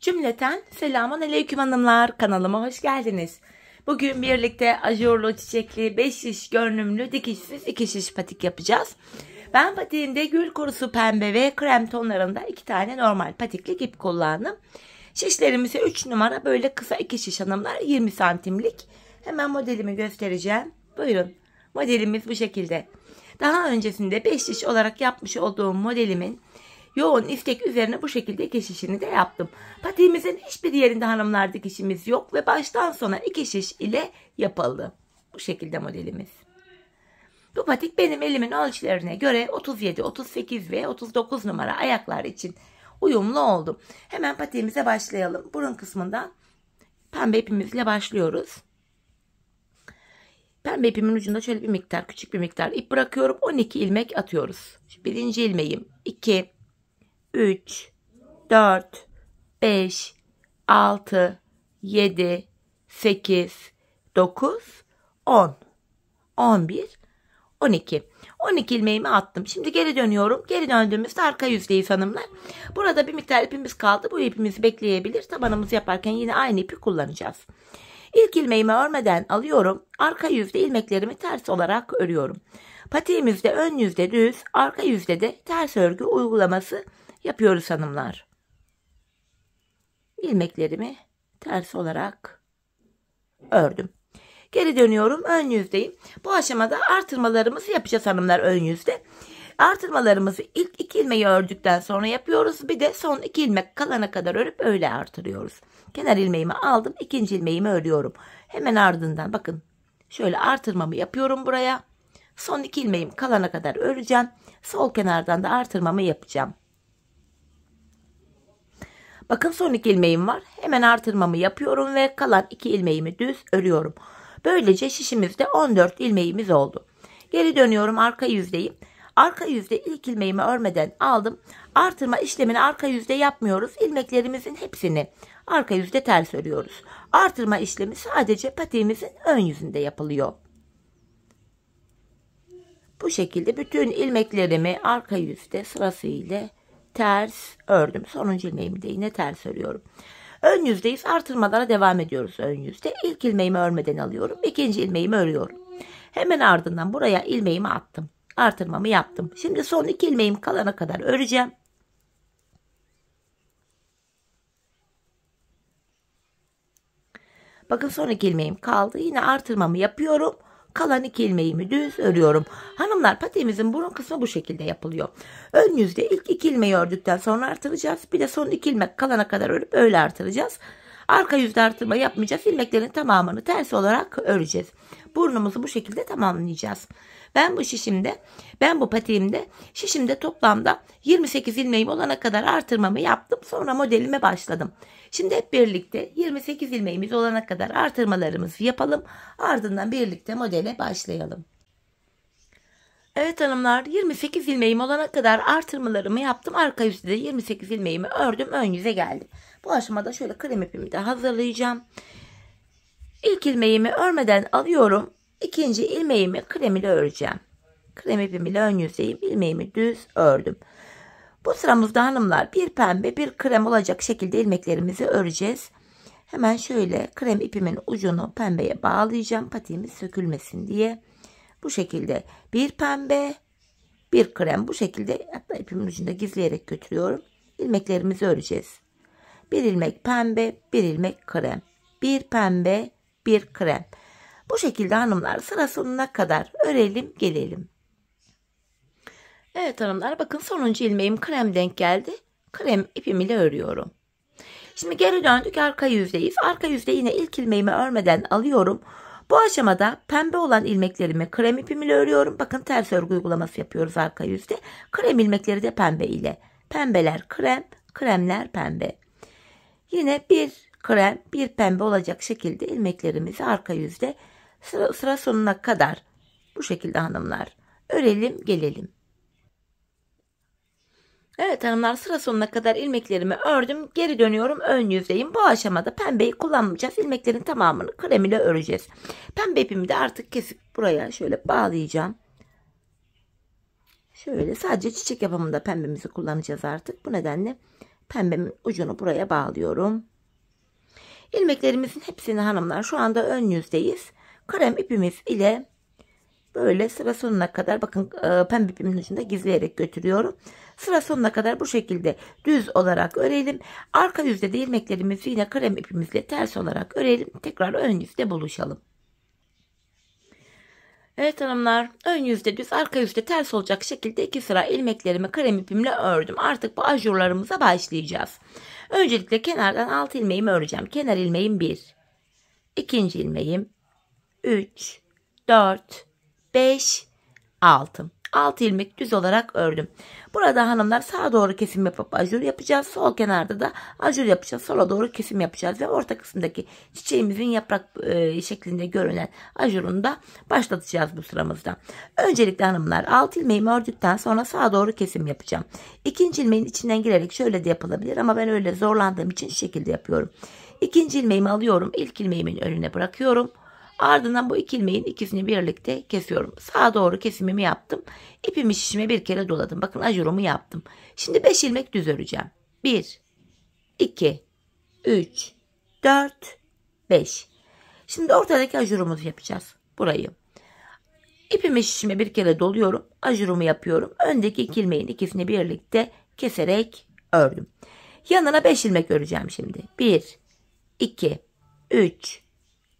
Cümleten selamun aleyküm hanımlar kanalıma hoş geldiniz. Bugün birlikte ajurlu çiçekli 5 şiş görünümlü dikişsiz 2 şiş patik yapacağız. Ben patiğinde gül kurusu pembe ve krem tonlarında 2 tane normal patikli ip kullandım. Şişlerimize 3 numara böyle kısa 2 şiş hanımlar 20 santimlik. Hemen modelimi göstereceğim. Buyurun modelimiz bu şekilde. Daha öncesinde 5 şiş olarak yapmış olduğum modelimin yoğun istek üzerine bu şekilde kesişini de yaptım. Patiğimizin hiçbir yerinde hanımlar dikişimiz yok ve baştan sona iki şiş ile yapıldı. Bu şekilde modelimiz. Bu patik benim elimin ölçülerine göre 37, 38 ve 39 numara ayaklar için uyumlu oldu. Hemen patiğimize başlayalım. Burun kısmından pembe ipimizle başlıyoruz. Pembe ipimin ucunda şöyle bir miktar, küçük bir miktar ip bırakıyorum. 12 ilmek atıyoruz. Birinci ilmeğim 2, 3, 4, 5, 6, 7, 8, 9, 10, 11, 12. 12 ilmeğimi attım. Şimdi geri dönüyorum. Geri döndüğümüzde arka yüzdeyiz hanımlar. Burada bir miktar ipimiz kaldı. Bu ipimizi bekleyebilir. Tabanımızı yaparken yine aynı ipi kullanacağız. İlk ilmeğimi örmeden alıyorum. Arka yüzde ilmeklerimi ters olarak örüyorum. Patiğimizde ön yüzde düz, arka yüzde de ters örgü uygulaması yapıyoruz hanımlar. İlmeklerimi ters olarak ördüm. Geri dönüyorum ön yüzdeyim. Bu aşamada artırmalarımızı yapacağız hanımlar ön yüzde. Artırmalarımızı ilk iki ilmeği ördükten sonra yapıyoruz. Bir de son iki ilmek kalana kadar örüp öyle artırıyoruz. Kenar ilmeğimi aldım. ikinci ilmeğimi örüyorum. Hemen ardından bakın şöyle artırmamı yapıyorum buraya. Son iki ilmeğim kalana kadar öreceğim. Sol kenardan da artırmamı yapacağım. Bakın son iki ilmeğim var. Hemen artırmamı yapıyorum ve kalan iki ilmeğimi düz örüyorum. Böylece şişimizde 14 ilmeğimiz oldu. Geri dönüyorum arka yüzdeyim. Arka yüzde ilk ilmeğimi örmeden aldım. Artırma işlemini arka yüzde yapmıyoruz. İlmeklerimizin hepsini arka yüzde ters örüyoruz. Artırma işlemi sadece patiğimizin ön yüzünde yapılıyor. Bu şekilde bütün ilmeklerimi arka yüzde sırasıyla ters ördüm. Sonuncu ilmeğimi de yine ters örüyorum. Ön yüzdeyiz. Artırmalara devam ediyoruz ön yüzde. İlk ilmeğimi örmeden alıyorum. ikinci ilmeğimi örüyorum. Hemen ardından buraya ilmeğimi attım. Artırmamı yaptım. Şimdi son iki ilmeğim kalana kadar öreceğim. Bakın son iki ilmeğim kaldı. Yine artırmamı yapıyorum kalan iki ilmeğimi düz örüyorum. Hanımlar patiğimizin burun kısmı bu şekilde yapılıyor. Ön yüzde ilk iki ilmeği ördükten sonra artıracağız. Bir de son iki ilmek kalana kadar örüp öyle artıracağız. Arka yüzde artırma yapmayacağız. İlmeklerin tamamını ters olarak öreceğiz. Burnumuzu bu şekilde tamamlayacağız. Ben bu şişimde, ben bu patiğimde, şişimde toplamda 28 ilmeğim olana kadar artırmamı yaptım. Sonra modelime başladım. Şimdi hep birlikte 28 ilmeğimiz olana kadar artırmalarımızı yapalım. Ardından birlikte modele başlayalım. Evet hanımlar 28 ilmeğim olana kadar artırmalarımı yaptım. Arka yüzde 28 ilmeğimi ördüm. Ön yüze geldim. Bu aşamada şöyle krem ipimi de hazırlayacağım. İlk ilmeğimi örmeden alıyorum. İkinci ilmeğimi krem ile öreceğim. Krem ipim ile ön yüzeyim. ilmeğimi düz ördüm. Bu sıramızda hanımlar bir pembe bir krem olacak şekilde ilmeklerimizi öreceğiz. Hemen şöyle krem ipimin ucunu pembeye bağlayacağım patiğimiz sökülmesin diye. Bu şekilde bir pembe bir krem bu şekilde hatta ipimin ucunda gizleyerek götürüyorum. İlmeklerimizi öreceğiz. Bir ilmek pembe bir ilmek krem. Bir pembe bir krem. Bu şekilde hanımlar sıra sonuna kadar örelim gelelim. Evet hanımlar bakın sonuncu ilmeğim krem denk geldi. Krem ipim ile örüyorum. Şimdi geri döndük arka yüzdeyiz. Arka yüzde yine ilk ilmeğimi örmeden alıyorum. Bu aşamada pembe olan ilmeklerimi krem ipim ile örüyorum. Bakın ters örgü uygulaması yapıyoruz arka yüzde. Krem ilmekleri de pembe ile. Pembeler krem, kremler pembe. Yine bir krem, bir pembe olacak şekilde ilmeklerimizi arka yüzde sıra, sıra sonuna kadar bu şekilde hanımlar örelim gelelim. Evet hanımlar sıra sonuna kadar ilmeklerimi ördüm. Geri dönüyorum ön yüzeyim Bu aşamada pembeyi kullanmayacağız. İlmeklerin tamamını krem ile öreceğiz. Pembe ipimi de artık kesip buraya şöyle bağlayacağım. Şöyle sadece çiçek yapımında pembemizi kullanacağız artık. Bu nedenle pembemin ucunu buraya bağlıyorum. İlmeklerimizin hepsini hanımlar şu anda ön yüzdeyiz. Krem ipimiz ile böyle sıra sonuna kadar bakın e, pembe ipimin ucunda gizleyerek götürüyorum. Sıra sonuna kadar bu şekilde düz olarak örelim. Arka yüzde de ilmeklerimizi yine krem ipimizle ters olarak örelim. Tekrar ön yüzde buluşalım. Evet hanımlar ön yüzde düz arka yüzde ters olacak şekilde iki sıra ilmeklerimi krem ipimle ördüm. Artık bu ajurlarımıza başlayacağız. Öncelikle kenardan alt ilmeğimi öreceğim. Kenar ilmeğim 1. ikinci ilmeğim 3, 4, 5, 6. 6 ilmek düz olarak ördüm. Burada hanımlar sağa doğru kesim yapıp ajur yapacağız. Sol kenarda da ajur yapacağız. Sola doğru kesim yapacağız ve orta kısımdaki çiçeğimizin yaprak e, şeklinde görünen ajurunu da başlatacağız bu sıramızda. Öncelikle hanımlar 6 ilmeğimi ördükten sonra sağa doğru kesim yapacağım. İkinci ilmeğin içinden girerek şöyle de yapılabilir ama ben öyle zorlandığım için şekilde yapıyorum. İkinci ilmeğimi alıyorum. İlk ilmeğimin önüne bırakıyorum. Ardından bu iki ilmeğin ikisini birlikte kesiyorum. Sağa doğru kesimimi yaptım. İpimi şişime bir kere doladım. Bakın ajurumu yaptım. Şimdi 5 ilmek düz öreceğim. 1 2 3 4 5 Şimdi ortadaki ajurumuzu yapacağız. Burayı. İpimi şişime bir kere doluyorum. Ajurumu yapıyorum. Öndeki iki ilmeğin ikisini birlikte keserek ördüm. Yanına 5 ilmek öreceğim şimdi. 1 2 3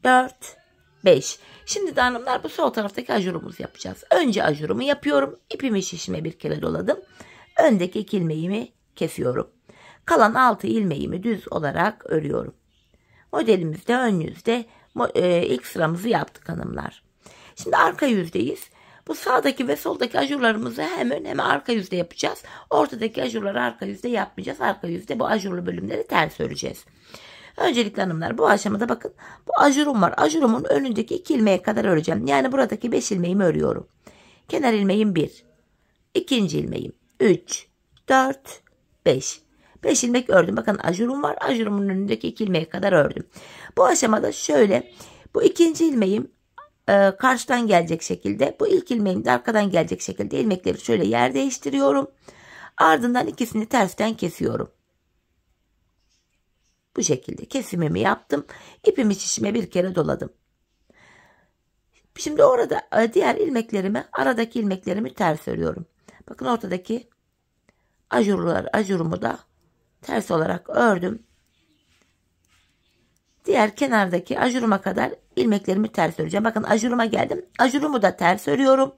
4 5. Şimdi de hanımlar bu sol taraftaki ajurumuzu yapacağız. Önce ajurumu yapıyorum. İpimi şişime bir kere doladım. Öndeki iki ilmeğimi kesiyorum. Kalan 6 ilmeğimi düz olarak örüyorum. Modelimizde ön yüzde e, ilk sıramızı yaptık hanımlar. Şimdi arka yüzdeyiz. Bu sağdaki ve soldaki ajurlarımızı hem ön hem arka yüzde yapacağız. Ortadaki ajurları arka yüzde yapmayacağız. Arka yüzde bu ajurlu bölümleri ters öreceğiz. Öncelikle hanımlar bu aşamada bakın bu ajurum var. Ajurumun önündeki 2 ilmeğe kadar öreceğim. Yani buradaki 5 ilmeğimi örüyorum. Kenar ilmeğim 1, 2. ilmeğim 3, 4, 5. 5 ilmek ördüm. Bakın ajurum var. Ajurumun önündeki 2 ilmeğe kadar ördüm. Bu aşamada şöyle bu ikinci ilmeğim e, karşıdan gelecek şekilde bu ilk ilmeğim de arkadan gelecek şekilde ilmekleri şöyle yer değiştiriyorum. Ardından ikisini tersten kesiyorum. Bu şekilde kesimimi yaptım. İpimi şişime bir kere doladım. Şimdi orada e, diğer ilmeklerimi aradaki ilmeklerimi ters örüyorum. Bakın ortadaki ajurlar ajurumu da ters olarak ördüm. Diğer kenardaki ajuruma kadar ilmeklerimi ters öreceğim. Bakın ajuruma geldim. Ajurumu da ters örüyorum.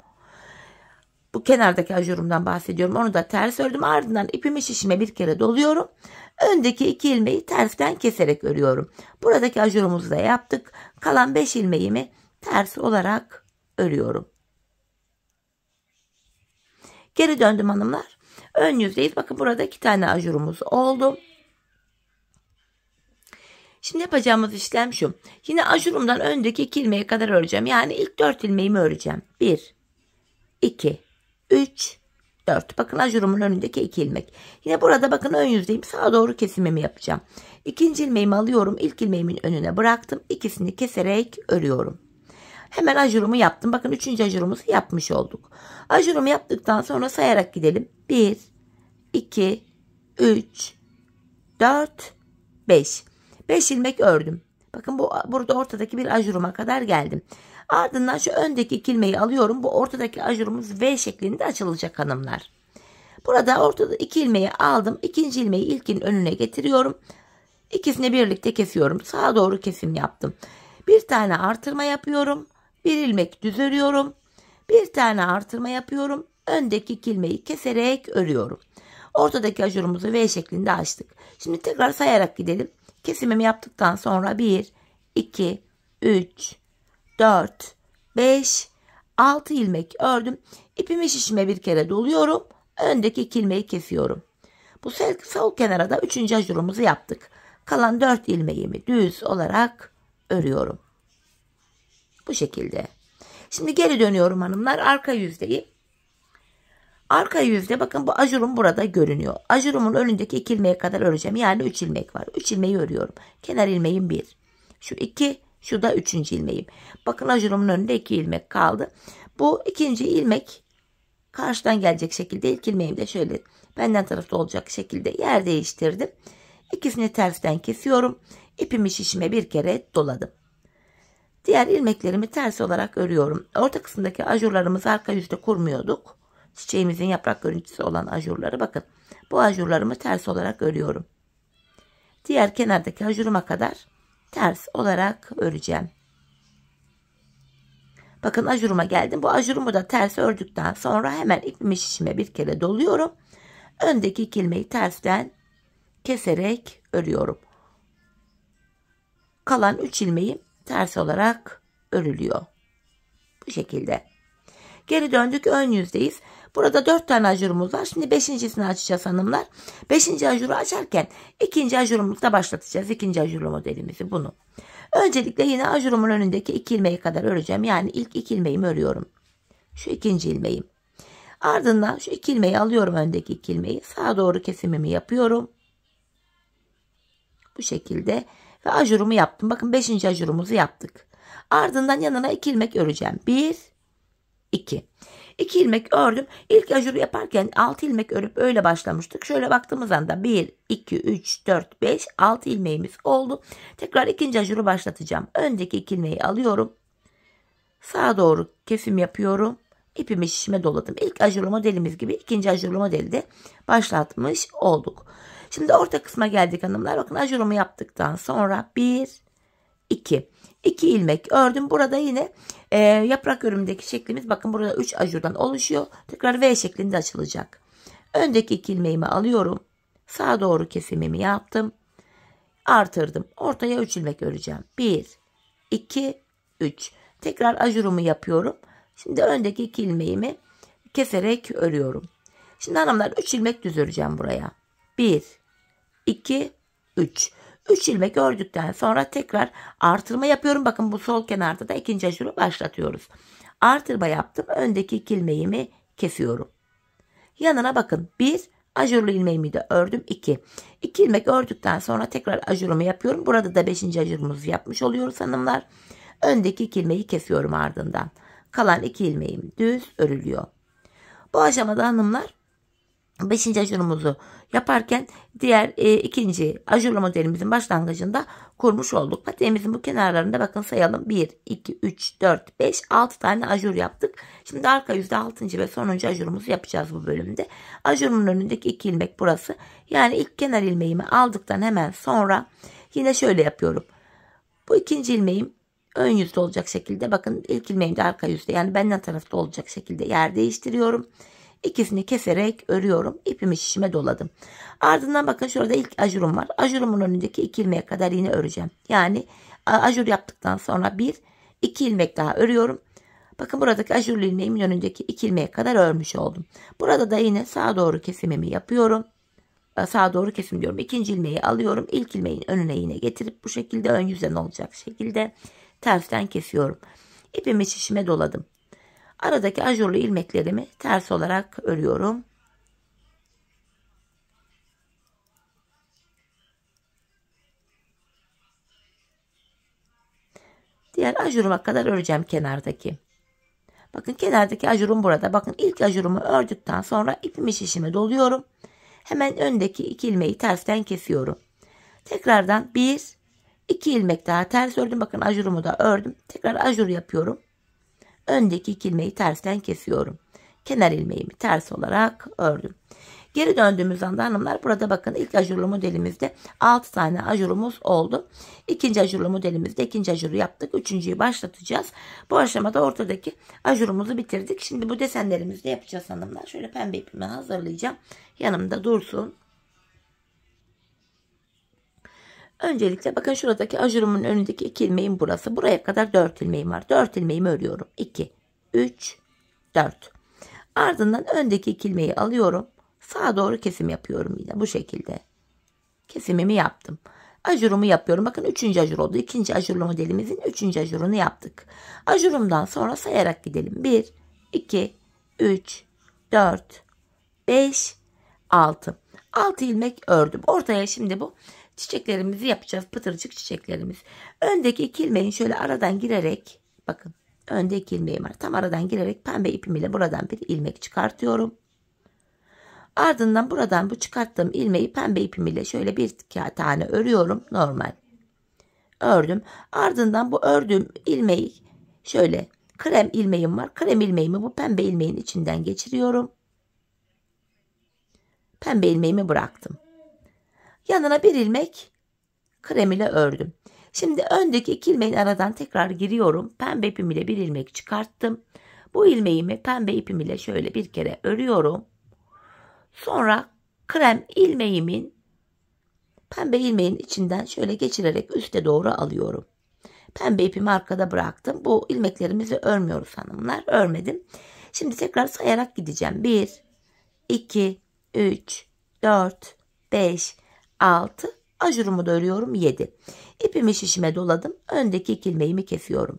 Bu kenardaki ajurumdan bahsediyorum. Onu da ters ördüm. Ardından ipimi şişime bir kere doluyorum. Öndeki iki ilmeği tersten keserek örüyorum. Buradaki ajurumuzu da yaptık. Kalan beş ilmeğimi ters olarak örüyorum. Geri döndüm hanımlar. Ön yüzdeyiz. Bakın burada iki tane ajurumuz oldu. Şimdi yapacağımız işlem şu. Yine ajurumdan öndeki iki ilmeğe kadar öreceğim. Yani ilk dört ilmeğimi öreceğim. Bir, iki, 3, 4. Bakın ajurumun önündeki 2 ilmek. Yine burada bakın ön yüzdeyim. Sağa doğru kesimimi yapacağım. İkinci ilmeğimi alıyorum. İlk ilmeğimin önüne bıraktım. İkisini keserek örüyorum. Hemen ajurumu yaptım. Bakın 3. ajurumuzu yapmış olduk. Ajurumu yaptıktan sonra sayarak gidelim. 1, 2, 3, 4, 5. 5 ilmek ördüm. Bakın bu burada ortadaki bir ajuruma kadar geldim. Ardından şu öndeki ikilmeyi alıyorum. Bu ortadaki ajurumuz V şeklinde açılacak hanımlar. Burada ortada iki ilmeği aldım. İkinci ilmeği ilkin önüne getiriyorum. İkisini birlikte kesiyorum. Sağa doğru kesim yaptım. Bir tane artırma yapıyorum. Bir ilmek düz örüyorum. Bir tane artırma yapıyorum. Öndeki iki ilmeği keserek örüyorum. Ortadaki ajurumuzu V şeklinde açtık. Şimdi tekrar sayarak gidelim. Kesimimi yaptıktan sonra 1, 2, 3, 4, 5, 6 ilmek ördüm. İpimi şişime bir kere doluyorum. Öndeki iki ilmeği kesiyorum. Bu sol kenara da 3. ajurumuzu yaptık. Kalan 4 ilmeğimi düz olarak örüyorum. Bu şekilde. Şimdi geri dönüyorum hanımlar. Arka yüzdeyi. Arka yüzde bakın bu ajurum burada görünüyor. Ajurumun önündeki 2 ilmeğe kadar öreceğim. Yani 3 ilmek var. 3 ilmeği örüyorum. Kenar ilmeğim 1. Şu 2 şu da üçüncü ilmeğim. Bakın ajurumun önünde iki ilmek kaldı. Bu ikinci ilmek karşıdan gelecek şekilde ilk ilmeğimi de şöyle benden tarafta olacak şekilde yer değiştirdim. İkisini tersten kesiyorum. İpimi şişime bir kere doladım. Diğer ilmeklerimi ters olarak örüyorum. Orta kısımdaki ajurlarımızı arka yüzde kurmuyorduk. Çiçeğimizin yaprak görüntüsü olan ajurları bakın. Bu ajurlarımı ters olarak örüyorum. Diğer kenardaki ajuruma kadar ters olarak öreceğim. Bakın ajuruma geldim. Bu ajurumu da ters ördükten sonra hemen ipimi şişime bir kere doluyorum. Öndeki iki ilmeği tersten keserek örüyorum. Kalan 3 ilmeğim ters olarak örülüyor. Bu şekilde. Geri döndük ön yüzdeyiz. Burada dört tane ajurumuz var. Şimdi beşincisini açacağız hanımlar. Beşinci ajuru açarken ikinci ajurumuzda başlatacağız. İkinci ajurlu modelimizi bunu. Öncelikle yine ajurumun önündeki iki ilmeği kadar öreceğim. Yani ilk iki ilmeğimi örüyorum. Şu ikinci ilmeğim. Ardından şu iki ilmeği alıyorum öndeki iki ilmeği. Sağa doğru kesimimi yapıyorum. Bu şekilde ve ajurumu yaptım. Bakın 5. ajurumuzu yaptık. Ardından yanına 2 ilmek öreceğim. 1 2 2 ilmek ördüm. İlk ajuru yaparken 6 ilmek örüp öyle başlamıştık. Şöyle baktığımız anda 1, 2, 3, 4, 5, 6 ilmeğimiz oldu. Tekrar ikinci ajuru başlatacağım. Öndeki 2 ilmeği alıyorum. Sağa doğru kesim yapıyorum. İpimi şişime doladım. İlk ajurlu modelimiz gibi ikinci ajurlu modelde de başlatmış olduk. Şimdi orta kısma geldik hanımlar. Bakın ajurumu yaptıktan sonra 1, 2. 2 ilmek ördüm. Burada yine e, yaprak örümdeki şeklimiz bakın burada 3 ajurdan oluşuyor. Tekrar V şeklinde açılacak. Öndeki 2 ilmeğimi alıyorum. Sağa doğru kesimimi yaptım. Artırdım. Ortaya 3 ilmek öreceğim. 1, 2, 3. Tekrar ajurumu yapıyorum. Şimdi öndeki 2 ilmeğimi keserek örüyorum. Şimdi hanımlar 3 ilmek düz öreceğim buraya. 1, 2, 3. 3 ilmek ördükten sonra tekrar artırma yapıyorum. Bakın bu sol kenarda da ikinci aşırı başlatıyoruz. Artırma yaptım. Öndeki ilmeğimi kesiyorum. Yanına bakın. 1 ajurlu ilmeğimi de ördüm. 2. 2 ilmek ördükten sonra tekrar ajurumu yapıyorum. Burada da 5. ajurumuzu yapmış oluyoruz hanımlar. Öndeki 2 ilmeği kesiyorum ardından. Kalan 2 ilmeğim düz örülüyor. Bu aşamada hanımlar Beşinci ajurumuzu yaparken diğer e, ikinci ajur modelimizin başlangıcında kurmuş olduk. Patiğimizin bu kenarlarında bakın sayalım. 1, 2, 3, 4, 5, 6 tane ajur yaptık. Şimdi arka yüzde 6. ve sonuncu ajurumuzu yapacağız bu bölümde. Ajurumun önündeki 2 ilmek burası. Yani ilk kenar ilmeğimi aldıktan hemen sonra yine şöyle yapıyorum. Bu ikinci ilmeğim ön yüzde olacak şekilde bakın ilk ilmeğim de arka yüzde yani benden tarafta olacak şekilde yer değiştiriyorum. İkisini keserek örüyorum. İpimi şişime doladım. Ardından bakın şurada ilk ajurum var. Ajurumun önündeki iki ilmeğe kadar yine öreceğim. Yani ajur yaptıktan sonra bir, iki ilmek daha örüyorum. Bakın buradaki ajurlu ilmeğimin önündeki iki ilmeğe kadar örmüş oldum. Burada da yine sağa doğru kesimimi yapıyorum. Sağa doğru kesim diyorum. İkinci ilmeği alıyorum. İlk ilmeğin önüne yine getirip bu şekilde ön yüzden olacak şekilde tersten kesiyorum. İpimi şişime doladım. Aradaki ajurlu ilmeklerimi ters olarak örüyorum. Diğer ajuruma kadar öreceğim kenardaki. Bakın kenardaki ajurum burada. Bakın ilk ajurumu ördükten sonra ipimi şişime doluyorum. Hemen öndeki iki ilmeği tersten kesiyorum. Tekrardan bir, iki ilmek daha ters ördüm. Bakın ajurumu da ördüm. Tekrar ajur yapıyorum öndeki iki ilmeği tersten kesiyorum. Kenar ilmeğimi ters olarak ördüm. Geri döndüğümüz anda hanımlar burada bakın ilk ajurlu modelimizde 6 tane ajurumuz oldu. İkinci ajurlu modelimizde ikinci ajuru yaptık. Üçüncüyü başlatacağız. Bu aşamada ortadaki ajurumuzu bitirdik. Şimdi bu desenlerimizi de yapacağız hanımlar. Şöyle pembe ipimi hazırlayacağım. Yanımda dursun. Öncelikle bakın şuradaki ajurumun önündeki iki ilmeğim burası. Buraya kadar 4 ilmeğim var. 4 ilmeğimi örüyorum. 2, 3, 4. Ardından öndeki iki ilmeği alıyorum. Sağa doğru kesim yapıyorum yine bu şekilde. Kesimimi yaptım. Ajurumu yapıyorum. Bakın 3. ajur oldu. 2. ajurlu modelimizin 3. ajurunu yaptık. Ajurumdan sonra sayarak gidelim. 1, 2, 3, 4, 5, 6. 6 ilmek ördüm. Ortaya şimdi bu çiçeklerimizi yapacağız. Pıtırcık çiçeklerimiz. Öndeki iki ilmeğin şöyle aradan girerek bakın öndeki ilmeğim var. Tam aradan girerek pembe ipim ile buradan bir ilmek çıkartıyorum. Ardından buradan bu çıkarttığım ilmeği pembe ipim ile şöyle bir tane örüyorum. Normal. Ördüm. Ardından bu ördüğüm ilmeği şöyle krem ilmeğim var. Krem ilmeğimi bu pembe ilmeğin içinden geçiriyorum. Pembe ilmeğimi bıraktım. Yanına bir ilmek krem ile ördüm. Şimdi öndeki iki ilmeğin aradan tekrar giriyorum. Pembe ipim ile bir ilmek çıkarttım. Bu ilmeğimi pembe ipim ile şöyle bir kere örüyorum. Sonra krem ilmeğimin pembe ilmeğin içinden şöyle geçirerek üste doğru alıyorum. Pembe ipimi arkada bıraktım. Bu ilmeklerimizi örmüyoruz hanımlar. Örmedim. Şimdi tekrar sayarak gideceğim. 1, 2, 3, 4, 5, 6. Ajurumu da örüyorum 7. İpimi şişime doladım. Öndeki iki ilmeğimi kesiyorum.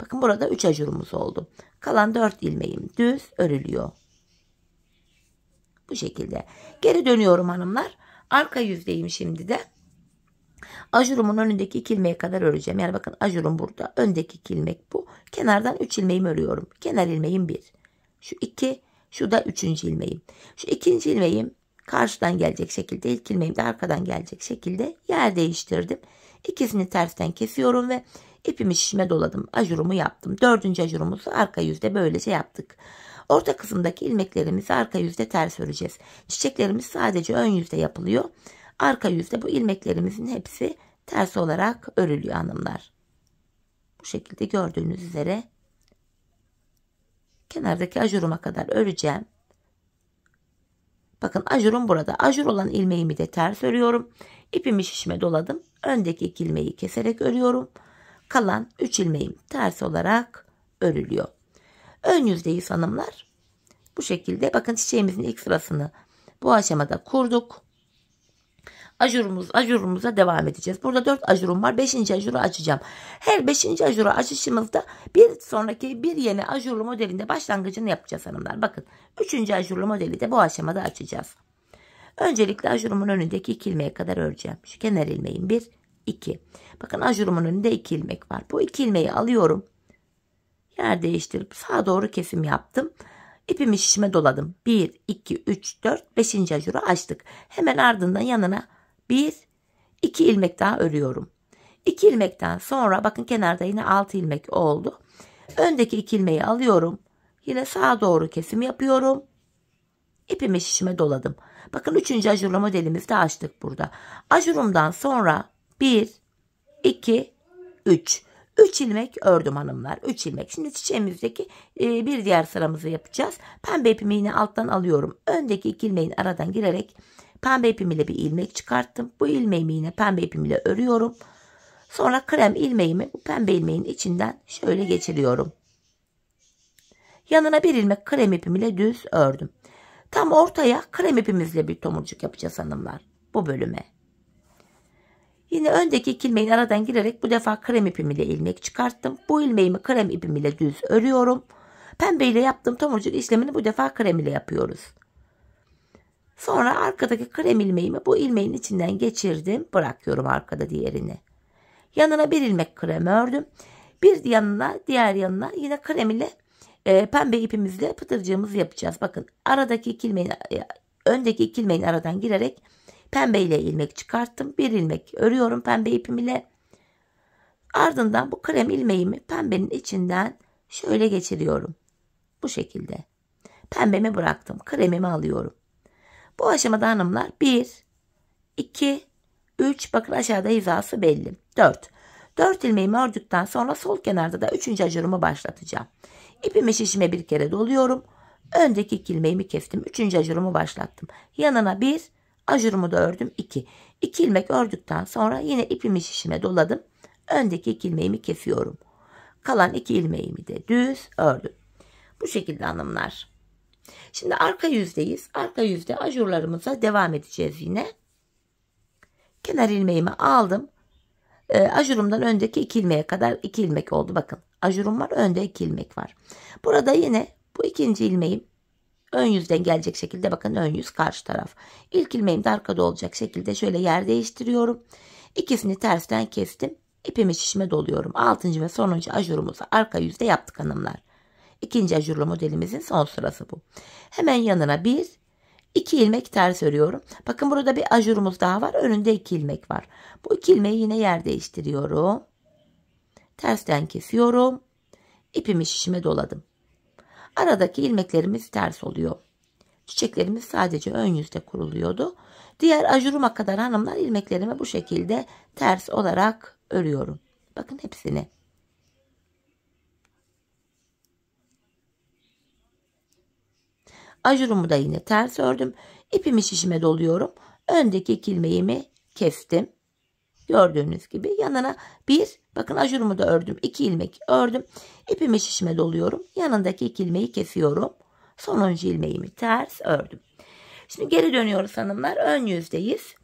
Bakın burada 3 ajurumuz oldu. Kalan 4 ilmeğim düz örülüyor. Bu şekilde. Geri dönüyorum hanımlar. Arka yüzdeyim şimdi de. Ajurumun önündeki iki ilmeğe kadar öreceğim. Yani bakın ajurum burada. Öndeki ilmek bu. Kenardan 3 ilmeğimi örüyorum. Kenar ilmeğim 1. Şu 2. Şu da 3. ilmeğim. Şu ikinci ilmeğim karşıdan gelecek şekilde ilk ilmeğimi de arkadan gelecek şekilde yer değiştirdim. İkisini tersten kesiyorum ve ipimi şişime doladım. Ajurumu yaptım. Dördüncü ajurumuzu arka yüzde böylece yaptık. Orta kısımdaki ilmeklerimizi arka yüzde ters öreceğiz. Çiçeklerimiz sadece ön yüzde yapılıyor. Arka yüzde bu ilmeklerimizin hepsi ters olarak örülüyor hanımlar. Bu şekilde gördüğünüz üzere kenardaki ajuruma kadar öreceğim. Bakın ajurum burada. Ajur olan ilmeğimi de ters örüyorum. İpimi şişime doladım. Öndeki iki ilmeği keserek örüyorum. Kalan 3 ilmeğim ters olarak örülüyor. Ön yüzdeyiz hanımlar. Bu şekilde bakın çiçeğimizin ilk sırasını bu aşamada kurduk. Ajurumuz, ajurumuza devam edeceğiz. Burada 4 ajurum var. 5. ajuru açacağım. Her 5. ajuru açışımızda bir sonraki bir yeni ajurlu modelinde başlangıcını yapacağız hanımlar. Bakın 3. ajurlu modeli de bu aşamada açacağız. Öncelikle ajurumun önündeki 2 ilmeğe kadar öreceğim. Şu kenar ilmeğin 1, 2. Bakın ajurumun önünde 2 ilmek var. Bu 2 ilmeği alıyorum. Yer değiştirip sağa doğru kesim yaptım. İpimi şişime doladım. 1, 2, 3, 4, 5. ajuru açtık. Hemen ardından yanına bir, iki ilmek daha örüyorum. İki ilmekten sonra bakın kenarda yine altı ilmek oldu. Öndeki iki ilmeği alıyorum. Yine sağa doğru kesim yapıyorum. İpimi şişime doladım. Bakın üçüncü ajurlu modelimizi de açtık burada. Ajurumdan sonra bir, iki, üç. 3 ilmek ördüm hanımlar. 3 ilmek. Şimdi çiçeğimizdeki e, bir diğer sıramızı yapacağız. Pembe ipimi yine alttan alıyorum. Öndeki 2 ilmeğin aradan girerek Pembe ipim ile bir ilmek çıkarttım. Bu ilmeğimi yine pembe ipim ile örüyorum. Sonra krem ilmeğimi bu pembe ilmeğin içinden şöyle geçiriyorum. Yanına bir ilmek krem ipim ile düz ördüm. Tam ortaya krem ipimizle bir tomurcuk yapacağız hanımlar. Bu bölüme. Yine öndeki iki ilmeğin aradan girerek bu defa krem ipim ile ilmek çıkarttım. Bu ilmeğimi krem ipim ile düz örüyorum. Pembe ile yaptığım tomurcuk işlemini bu defa krem ile yapıyoruz. Sonra arkadaki krem ilmeğimi bu ilmeğin içinden geçirdim. Bırakıyorum arkada diğerini. Yanına bir ilmek krem ördüm. Bir yanına diğer yanına yine krem ile e, pembe ipimizle pıtırcığımızı yapacağız. Bakın aradaki iki ilmeğin e, öndeki iki ilmeğin aradan girerek pembe ile ilmek çıkarttım. Bir ilmek örüyorum pembe ipim ile. Ardından bu krem ilmeğimi pembenin içinden şöyle geçiriyorum. Bu şekilde. Pembemi bıraktım. Kremimi alıyorum. Bu aşamada hanımlar 1, 2, 3 bakın aşağıda hizası belli. 4. 4 ilmeğimi ördükten sonra sol kenarda da 3. ajurumu başlatacağım. İpimi şişime bir kere doluyorum. Öndeki 2 ilmeğimi kestim. 3. ajurumu başlattım. Yanına 1, ajurumu da ördüm 2. 2 ilmek ördükten sonra yine ipimi şişime doladım. Öndeki 2 ilmeğimi kesiyorum. Kalan 2 ilmeğimi de düz ördüm. Bu şekilde hanımlar. Şimdi arka yüzdeyiz. Arka yüzde ajurlarımıza devam edeceğiz yine. Kenar ilmeğimi aldım. E, ajurumdan öndeki iki ilmeğe kadar iki ilmek oldu. Bakın ajurum var önde iki ilmek var. Burada yine bu ikinci ilmeğim ön yüzden gelecek şekilde bakın ön yüz karşı taraf. İlk ilmeğim de arkada olacak şekilde şöyle yer değiştiriyorum. İkisini tersten kestim. İpimi şişime doluyorum. Altıncı ve sonuncu ajurumuzu arka yüzde yaptık hanımlar. İkinci ajurlu modelimizin son sırası bu. Hemen yanına bir, iki ilmek ters örüyorum. Bakın burada bir ajurumuz daha var. Önünde iki ilmek var. Bu iki ilmeği yine yer değiştiriyorum. Tersten kesiyorum. İpimi şişime doladım. Aradaki ilmeklerimiz ters oluyor. Çiçeklerimiz sadece ön yüzde kuruluyordu. Diğer ajuruma kadar hanımlar ilmeklerimi bu şekilde ters olarak örüyorum. Bakın hepsini. Ajurumu da yine ters ördüm. İpimi şişime doluyorum. Öndeki kilmeğimi kestim. Gördüğünüz gibi yanına bir bakın ajurumu da ördüm. iki ilmek ördüm. İpimi şişime doluyorum. Yanındaki iki ilmeği kesiyorum. Sonuncu ilmeğimi ters ördüm. Şimdi geri dönüyoruz hanımlar. Ön yüzdeyiz.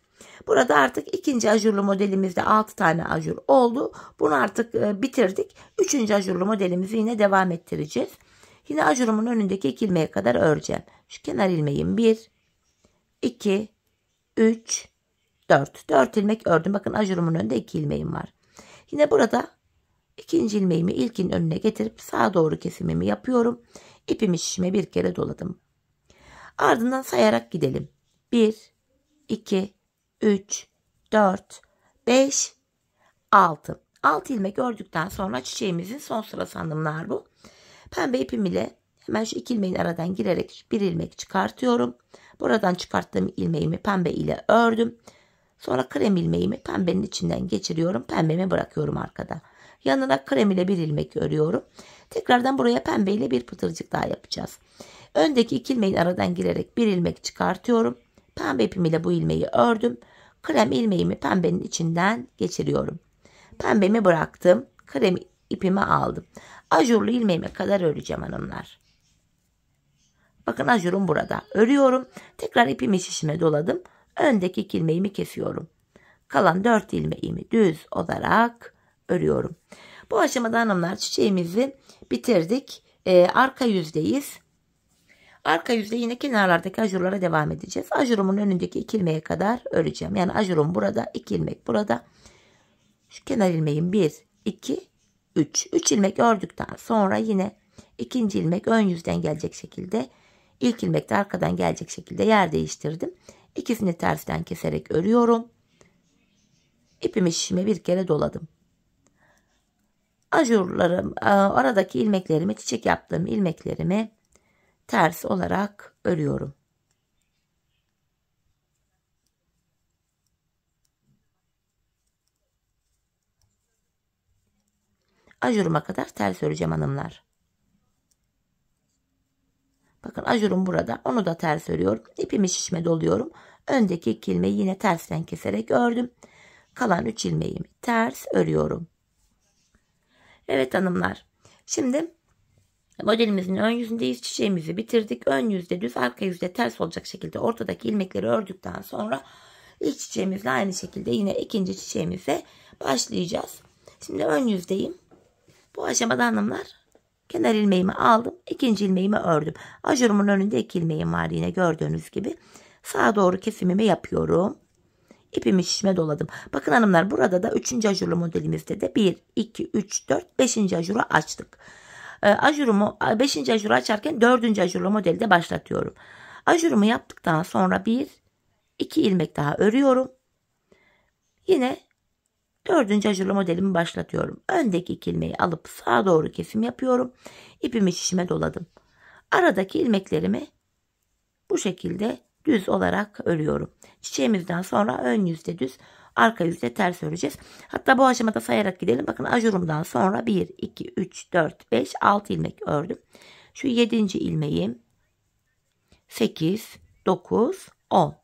Burada artık ikinci ajurlu modelimizde 6 tane ajur oldu. Bunu artık e, bitirdik. Üçüncü ajurlu modelimizi yine devam ettireceğiz. Yine acurumun önündeki iki ilmeğe kadar öreceğim. Şu kenar ilmeğim 1, 2, 3, 4. 4 ilmek ördüm. Bakın acurumun önünde 2 ilmeğim var. Yine burada ikinci ilmeğimi ilkin önüne getirip sağa doğru kesimimi yapıyorum. İpimi şişime bir kere doladım. Ardından sayarak gidelim. 1, 2, 3, 4, 5, 6. 6 ilmek ördükten sonra çiçeğimizin son sıra sanımlar bu. Pembe ipim ile hemen şu iki ilmeğin aradan girerek bir ilmek çıkartıyorum. Buradan çıkarttığım ilmeğimi pembe ile ördüm. Sonra krem ilmeğimi pembenin içinden geçiriyorum. Pembemi bırakıyorum arkada. Yanına krem ile bir ilmek örüyorum. Tekrardan buraya pembe ile bir pıtırcık daha yapacağız. Öndeki iki ilmeğin aradan girerek bir ilmek çıkartıyorum. Pembe ipim ile bu ilmeği ördüm. Krem ilmeğimi pembenin içinden geçiriyorum. Pembemi bıraktım. Krem ipimi aldım. Ajurlu ilmeğime kadar öreceğim hanımlar. Bakın ajurum burada. Örüyorum. Tekrar ipimi şişime doladım. Öndeki ilmeğimi kesiyorum. Kalan dört ilmeğimi düz olarak örüyorum. Bu aşamada hanımlar çiçeğimizi bitirdik. Ee, arka yüzdeyiz. Arka yüzde yine kenarlardaki ajurlara devam edeceğiz. Ajurumun önündeki iki ilmeğe kadar öreceğim. Yani ajurum burada, iki ilmek burada. Şu kenar ilmeğim bir, iki, 3. 3 ilmek ördükten sonra yine ikinci ilmek ön yüzden gelecek şekilde ilk ilmek de arkadan gelecek şekilde yer değiştirdim. İkisini tersten keserek örüyorum. İpimi şişime bir kere doladım. Ajurlarım, e, aradaki ilmeklerimi, çiçek yaptığım ilmeklerimi ters olarak örüyorum. Ajuruma kadar ters öreceğim hanımlar. Bakın ajurum burada. Onu da ters örüyorum. İpimi şişme doluyorum. Öndeki iki ilmeği yine tersten keserek ördüm. Kalan üç ilmeğimi ters örüyorum. Evet hanımlar. Şimdi modelimizin ön yüzündeyiz. Çiçeğimizi bitirdik. Ön yüzde düz arka yüzde ters olacak şekilde ortadaki ilmekleri ördükten sonra ilk çiçeğimizle aynı şekilde yine ikinci çiçeğimize başlayacağız. Şimdi ön yüzdeyim. Bu aşamada hanımlar kenar ilmeğimi aldım. ikinci ilmeğimi ördüm. Ajurumun önünde iki ilmeğim var yine gördüğünüz gibi. Sağa doğru kesimimi yapıyorum. İpimi şişme doladım. Bakın hanımlar burada da 3. ajurlu modelimizde de 1, 2, 3, 4, 5. ajuru açtık. E, ajurumu 5. ajuru açarken 4. ajurlu modelde başlatıyorum. Ajurumu yaptıktan sonra 1, 2 ilmek daha örüyorum. Yine Dördüncü aşırı modelimi başlatıyorum. Öndeki ilmeği alıp sağa doğru kesim yapıyorum. İpimi şişime doladım. Aradaki ilmeklerimi bu şekilde düz olarak örüyorum. Çiçeğimizden sonra ön yüzde düz, arka yüzde ters öreceğiz. Hatta bu aşamada sayarak gidelim. Bakın ajurumdan sonra 1, 2, 3, 4, 5, 6 ilmek ördüm. Şu 7. ilmeğim 8, 9, 10,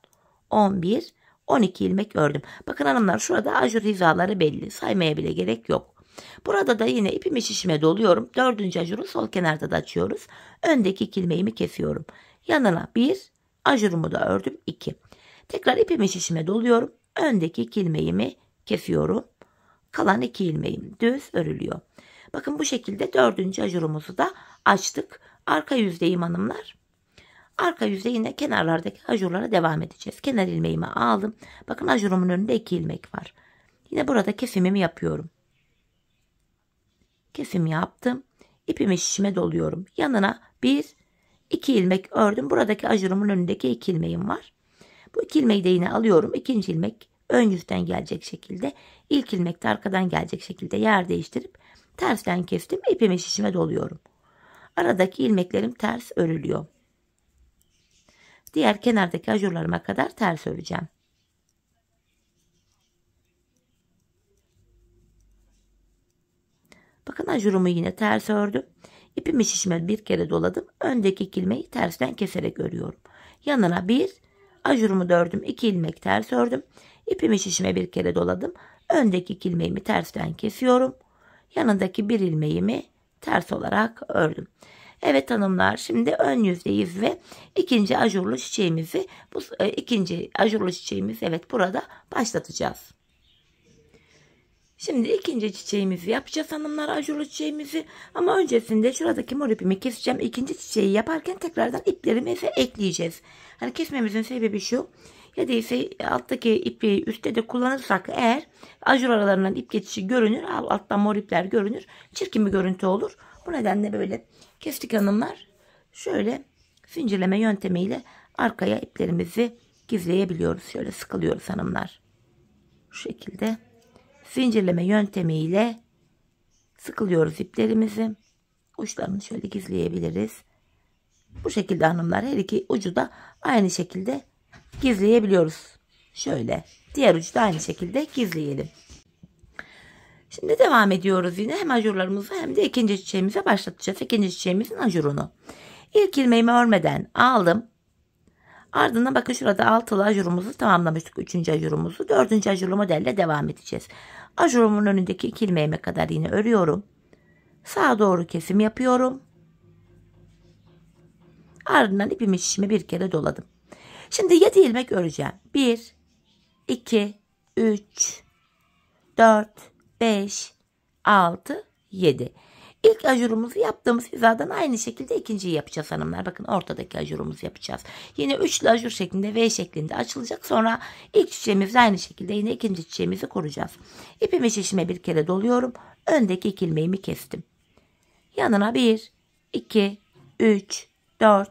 11, 12 ilmek ördüm. Bakın hanımlar şurada ajur hizaları belli. Saymaya bile gerek yok. Burada da yine ipimi şişime doluyorum. Dördüncü ajuru sol kenarda da açıyoruz. Öndeki iki ilmeğimi kesiyorum. Yanına bir ajurumu da ördüm. 2. Tekrar ipimi şişime doluyorum. Öndeki iki ilmeğimi kesiyorum. Kalan iki ilmeğim düz örülüyor. Bakın bu şekilde dördüncü ajurumuzu da açtık. Arka yüzdeyim hanımlar. Arka yüzeyinde kenarlardaki ajurlara devam edeceğiz. Kenar ilmeğimi aldım. Bakın ajurumun önünde iki ilmek var. Yine burada kesimimi yapıyorum. Kesim yaptım. İpimi şişime doluyorum. Yanına bir, iki ilmek ördüm. Buradaki ajurumun önündeki iki ilmeğim var. Bu iki ilmeği de yine alıyorum. İkinci ilmek ön yüzden gelecek şekilde. ilk ilmek de arkadan gelecek şekilde yer değiştirip tersten kestim. İpimi şişime doluyorum. Aradaki ilmeklerim ters örülüyor diğer kenardaki ajurlarıma kadar ters öreceğim. Bakın ajurumu yine ters ördüm. İpimi şişime bir kere doladım. Öndeki ilmeği tersten keserek örüyorum. Yanına bir ajurumu dördüm. ördüm. iki ilmek ters ördüm. İpimi şişime bir kere doladım. Öndeki ilmeğimi tersten kesiyorum. Yanındaki bir ilmeğimi ters olarak ördüm. Evet hanımlar şimdi ön yüzdeyiz ve ikinci ajurlu çiçeğimizi bu e, ikinci ajurlu çiçeğimiz evet burada başlatacağız. Şimdi ikinci çiçeğimizi yapacağız hanımlar ajurlu çiçeğimizi ama öncesinde şuradaki mor ipimi keseceğim. İkinci çiçeği yaparken tekrardan iplerimizi ekleyeceğiz. Hani kesmemizin sebebi şu ya da ise e, alttaki ipi üstte de kullanırsak eğer ajur aralarından ip geçişi görünür. Alttan mor ipler görünür. Çirkin bir görüntü olur. Bu nedenle böyle kestik hanımlar şöyle zincirleme yöntemiyle arkaya iplerimizi gizleyebiliyoruz. Şöyle sıkılıyoruz hanımlar. Şu şekilde zincirleme yöntemiyle sıkılıyoruz iplerimizi. Uçlarını şöyle gizleyebiliriz. Bu şekilde hanımlar her iki ucu da aynı şekilde gizleyebiliyoruz. Şöyle diğer ucu da aynı şekilde gizleyelim. Şimdi devam ediyoruz yine hem ajurlarımızı hem de ikinci çiçeğimize başlatacağız. İkinci çiçeğimizin ajurunu. İlk ilmeğimi örmeden aldım. Ardından bakın şurada altılı ajurumuzu tamamlamıştık. Üçüncü ajurumuzu. Dördüncü ajurlu modelle devam edeceğiz. Ajurumun önündeki iki ilmeğime kadar yine örüyorum. Sağa doğru kesim yapıyorum. Ardından ipimi şişimi bir kere doladım. Şimdi 7 ilmek öreceğim. 1, 2, 3, 4, 5, 6, 7. İlk ajurumuzu yaptığımız hizadan aynı şekilde ikinciyi yapacağız hanımlar. Bakın ortadaki ajurumuzu yapacağız. Yine üçlü ajur şeklinde V şeklinde açılacak. Sonra ilk çiçeğimizi aynı şekilde yine ikinci çiçeğimizi kuracağız. İpimi şişime bir kere doluyorum. Öndeki iki ilmeğimi kestim. Yanına 1, 2, 3, 4,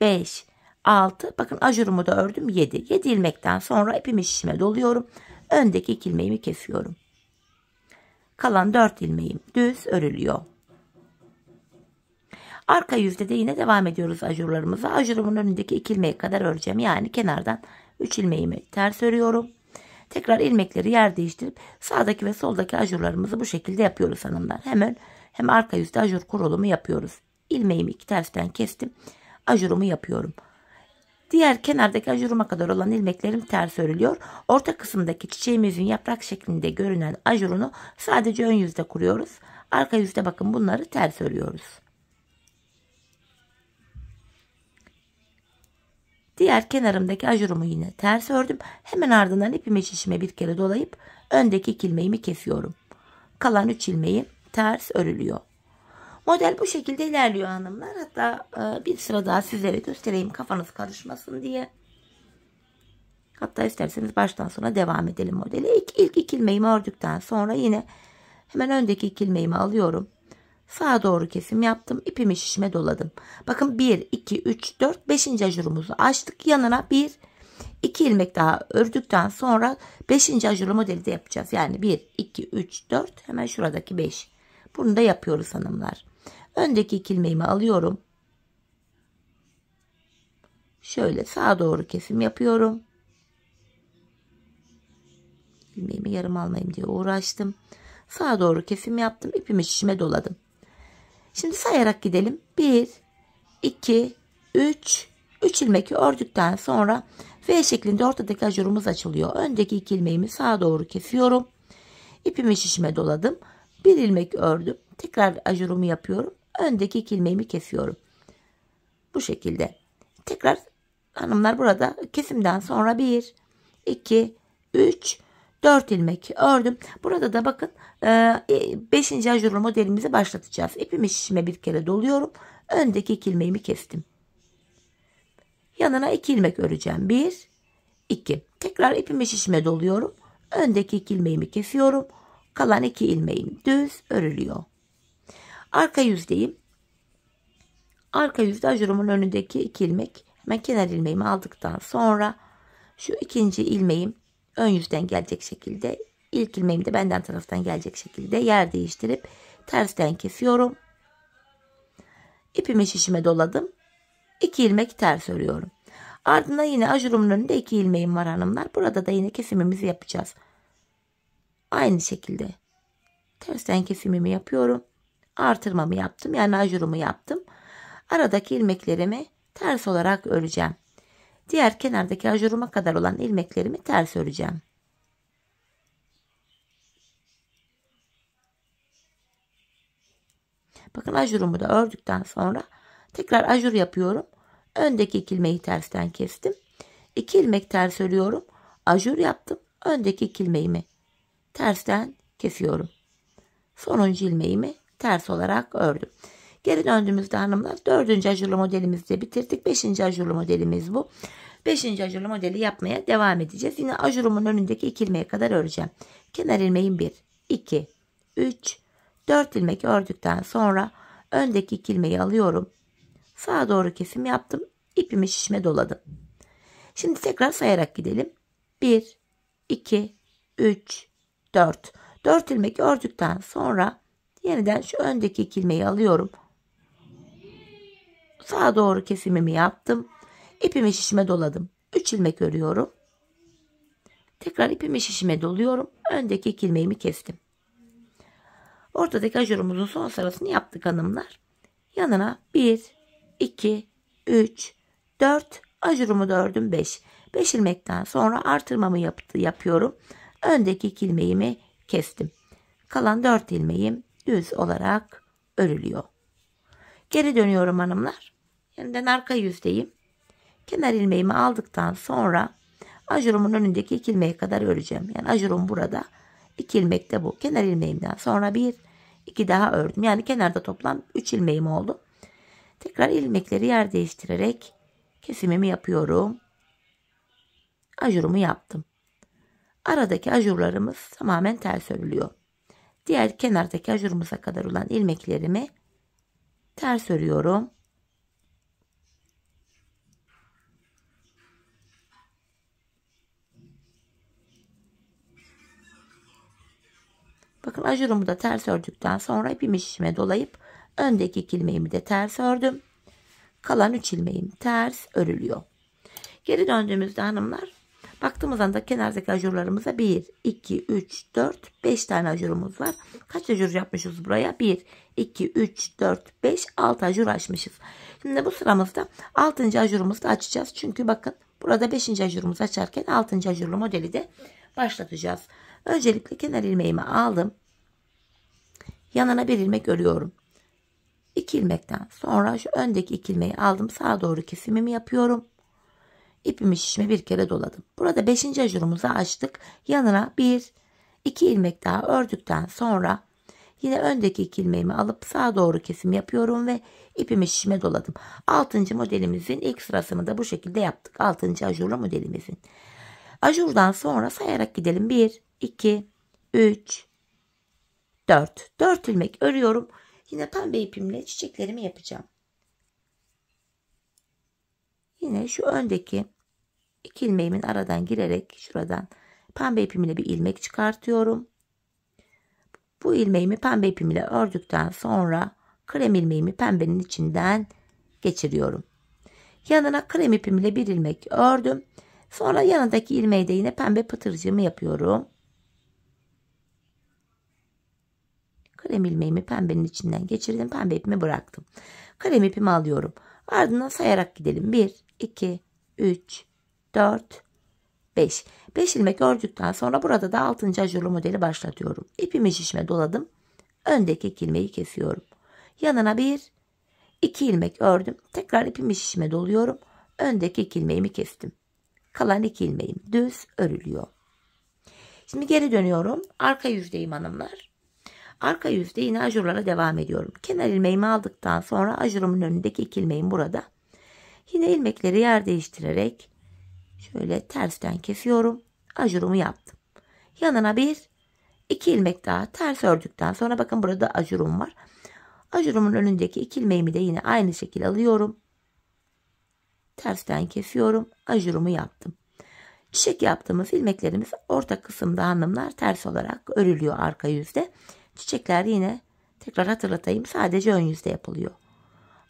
5, 6. Bakın ajurumu da ördüm 7. 7 ilmekten sonra ipimi şişime doluyorum. Öndeki iki ilmeğimi kesiyorum. Kalan 4 ilmeğim düz örülüyor. Arka yüzde de yine devam ediyoruz ajurlarımıza. Ajurumun önündeki 2 ilmeğe kadar öreceğim. Yani kenardan 3 ilmeğimi ters örüyorum. Tekrar ilmekleri yer değiştirip sağdaki ve soldaki ajurlarımızı bu şekilde yapıyoruz hanımlar. Hemen hem arka yüzde ajur kurulumu yapıyoruz. Ilmeğimi iki tersten kestim. Ajurumu yapıyorum. Diğer kenardaki ajuruma kadar olan ilmeklerim ters örülüyor. Orta kısımdaki çiçeğimizin yaprak şeklinde görünen ajurunu sadece ön yüzde kuruyoruz. Arka yüzde bakın bunları ters örüyoruz. Diğer kenarımdaki ajurumu yine ters ördüm. Hemen ardından ipimi şişime bir kere dolayıp öndeki iki ilmeğimi kesiyorum. Kalan 3 ilmeği ters örülüyor. Model bu şekilde ilerliyor hanımlar. Hatta e, bir sıra daha sizlere göstereyim kafanız karışmasın diye. Hatta isterseniz baştan sona devam edelim modeli. İlk, ilk iki ilmeğimi ördükten sonra yine hemen öndeki iki ilmeğimi alıyorum. Sağa doğru kesim yaptım. İpimi şişime doladım. Bakın 1, 2, 3, 4, 5. ajurumuzu açtık. Yanına 1, 2 ilmek daha ördükten sonra 5. ajur modeli de yapacağız. Yani 1, 2, 3, 4 hemen şuradaki 5. Bunu da yapıyoruz hanımlar. Öndeki ilmeğimi alıyorum. Şöyle sağa doğru kesim yapıyorum. İlmeğimi yarım almayayım diye uğraştım. Sağa doğru kesim yaptım. İpimi şişime doladım. Şimdi sayarak gidelim. 1, 2, 3, 3 ilmek ördükten sonra V şeklinde ortadaki ajurumuz açılıyor. Öndeki iki ilmeğimi sağa doğru kesiyorum. İpimi şişime doladım. Bir ilmek ördüm. Tekrar ajurumu yapıyorum öndeki ilk ilmeğimi kesiyorum. Bu şekilde. Tekrar hanımlar burada kesimden sonra 1, 2, 3, 4 ilmek ördüm. Burada da bakın 5. E, e, ajurlu modelimizi başlatacağız. İpimi şişime bir kere doluyorum. Öndeki iki ilmeğimi kestim. Yanına 2 ilmek öreceğim. 1, 2. Tekrar ipimi şişime doluyorum. Öndeki ilmeğimi kesiyorum. Kalan iki ilmeğim düz örülüyor. Arka yüzdeyim. Arka yüzde ajurumun önündeki iki ilmek hemen kenar ilmeğimi aldıktan sonra şu ikinci ilmeğim ön yüzden gelecek şekilde ilk ilmeğim de benden taraftan gelecek şekilde yer değiştirip tersten kesiyorum. İpimi şişime doladım. İki ilmek ters örüyorum. Ardından yine ajurumun önünde iki ilmeğim var hanımlar. Burada da yine kesimimizi yapacağız. Aynı şekilde tersten kesimimi yapıyorum artırmamı yaptım. Yani ajurumu yaptım. Aradaki ilmeklerimi ters olarak öreceğim. Diğer kenardaki ajuruma kadar olan ilmeklerimi ters öreceğim. Bakın ajurumu da ördükten sonra tekrar ajur yapıyorum. Öndeki iki ilmeği tersten kestim. İki ilmek ters örüyorum. Ajur yaptım. Öndeki iki ilmeğimi tersten kesiyorum. Sonuncu ilmeğimi ters olarak ördüm. Geri döndüğümüzde hanımlar dördüncü ajurlu modelimizi de bitirdik. Beşinci ajurlu modelimiz bu. Beşinci ajurlu modeli yapmaya devam edeceğiz. Yine ajurumun önündeki iki ilmeğe kadar öreceğim. Kenar ilmeğin bir, iki, üç, dört ilmek ördükten sonra öndeki iki ilmeği alıyorum. Sağa doğru kesim yaptım. İpimi şişme doladım. Şimdi tekrar sayarak gidelim. Bir, iki, üç, dört. Dört ilmek ördükten sonra Yeniden şu öndeki ilmeği alıyorum. Sağa doğru kesimimi yaptım. İpimi şişime doladım. 3 ilmek örüyorum. Tekrar ipimi şişime doluyorum. Öndeki iki ilmeğimi kestim. Ortadaki ajurumuzun son sırasını yaptık hanımlar. Yanına 1, 2, 3, 4 ajurumu dördüm ördüm 5. 5 ilmekten sonra artırmamı yaptı, yapıyorum. Öndeki 2 ilmeğimi kestim. Kalan 4 ilmeğim düz olarak örülüyor. Geri dönüyorum hanımlar. Yeniden arka yüzdeyim. Kenar ilmeğimi aldıktan sonra ajurumun önündeki iki ilmeğe kadar öreceğim. Yani ajurum burada. iki ilmek de bu. Kenar ilmeğimden sonra bir, iki daha ördüm. Yani kenarda toplam üç ilmeğim oldu. Tekrar ilmekleri yer değiştirerek kesimimi yapıyorum. Ajurumu yaptım. Aradaki ajurlarımız tamamen ters örülüyor diğer kenardaki ajurumuza kadar olan ilmeklerimi ters örüyorum. Bakın ajurumu da ters ördükten sonra ipim şişime dolayıp öndeki ilmeğimi de ters ördüm. Kalan üç ilmeğim ters örülüyor. Geri döndüğümüzde hanımlar Baktığımızdan da kenardaki ajurlarımıza 1, 2, 3, 4, 5 tane ajurumuz var. Kaç ajur yapmışız buraya? 1, 2, 3, 4, 5, 6 ajur açmışız. Şimdi bu sıramızda 6. ajurumuzu da açacağız. Çünkü bakın burada 5. ajurumuzu açarken 6. ajurlu modeli de başlatacağız. Öncelikle kenar ilmeğimi aldım. Yanına bir ilmek örüyorum. 2 ilmekten sonra şu öndeki iki ilmeği aldım. Sağa doğru kesimimi yapıyorum. İpimi şişme bir kere doladım. Burada 5. ajurumuzu açtık. Yanına 1 2 ilmek daha ördükten sonra yine öndeki iki ilmeğimi alıp sağa doğru kesim yapıyorum ve ipimi şişme doladım. 6. modelimizin ilk sırasını da bu şekilde yaptık. 6. ajurlu modelimizin. Ajurdan sonra sayarak gidelim. 1 2 3 4. 4 ilmek örüyorum. Yine pembe ipimle çiçeklerimi yapacağım. Yine şu öndeki İki ilmeğimin aradan girerek şuradan pembe ipimle bir ilmek çıkartıyorum. Bu ilmeğimi pembe ipimle ördükten sonra krem ilmeğimi pembenin içinden geçiriyorum. Yanına krem ipimle bir ilmek ördüm. Sonra yanındaki ilmeği de yine pembe pıtırcığımı yapıyorum. Krem ilmeğimi pembenin içinden geçirdim. Pembe ipimi bıraktım. Krem ipimi alıyorum. Ardından sayarak gidelim. 1, 2, 3, 4, 5. 5 ilmek ördükten sonra burada da 6. ajurlu modeli başlatıyorum. İpimi şişme doladım. Öndeki 2 ilmeği kesiyorum. Yanına 1, 2 ilmek ördüm. Tekrar ipimi şişme doluyorum. Öndeki 2 ilmeğimi kestim. Kalan 2 ilmeğim düz örülüyor. Şimdi geri dönüyorum. Arka yüzdeyim hanımlar. Arka yüzde yine ajurlara devam ediyorum. Kenar ilmeğimi aldıktan sonra ajurumun önündeki iki ilmeğim burada. Yine ilmekleri yer değiştirerek Şöyle tersten kesiyorum. Ajurumu yaptım. Yanına bir iki ilmek daha ters ördükten sonra bakın burada ajurum var. Ajurumun önündeki iki ilmeğimi de yine aynı şekilde alıyorum. Tersten kesiyorum. Ajurumu yaptım. Çiçek yaptığımız ilmeklerimiz orta kısımda hanımlar ters olarak örülüyor arka yüzde. Çiçekler yine tekrar hatırlatayım sadece ön yüzde yapılıyor.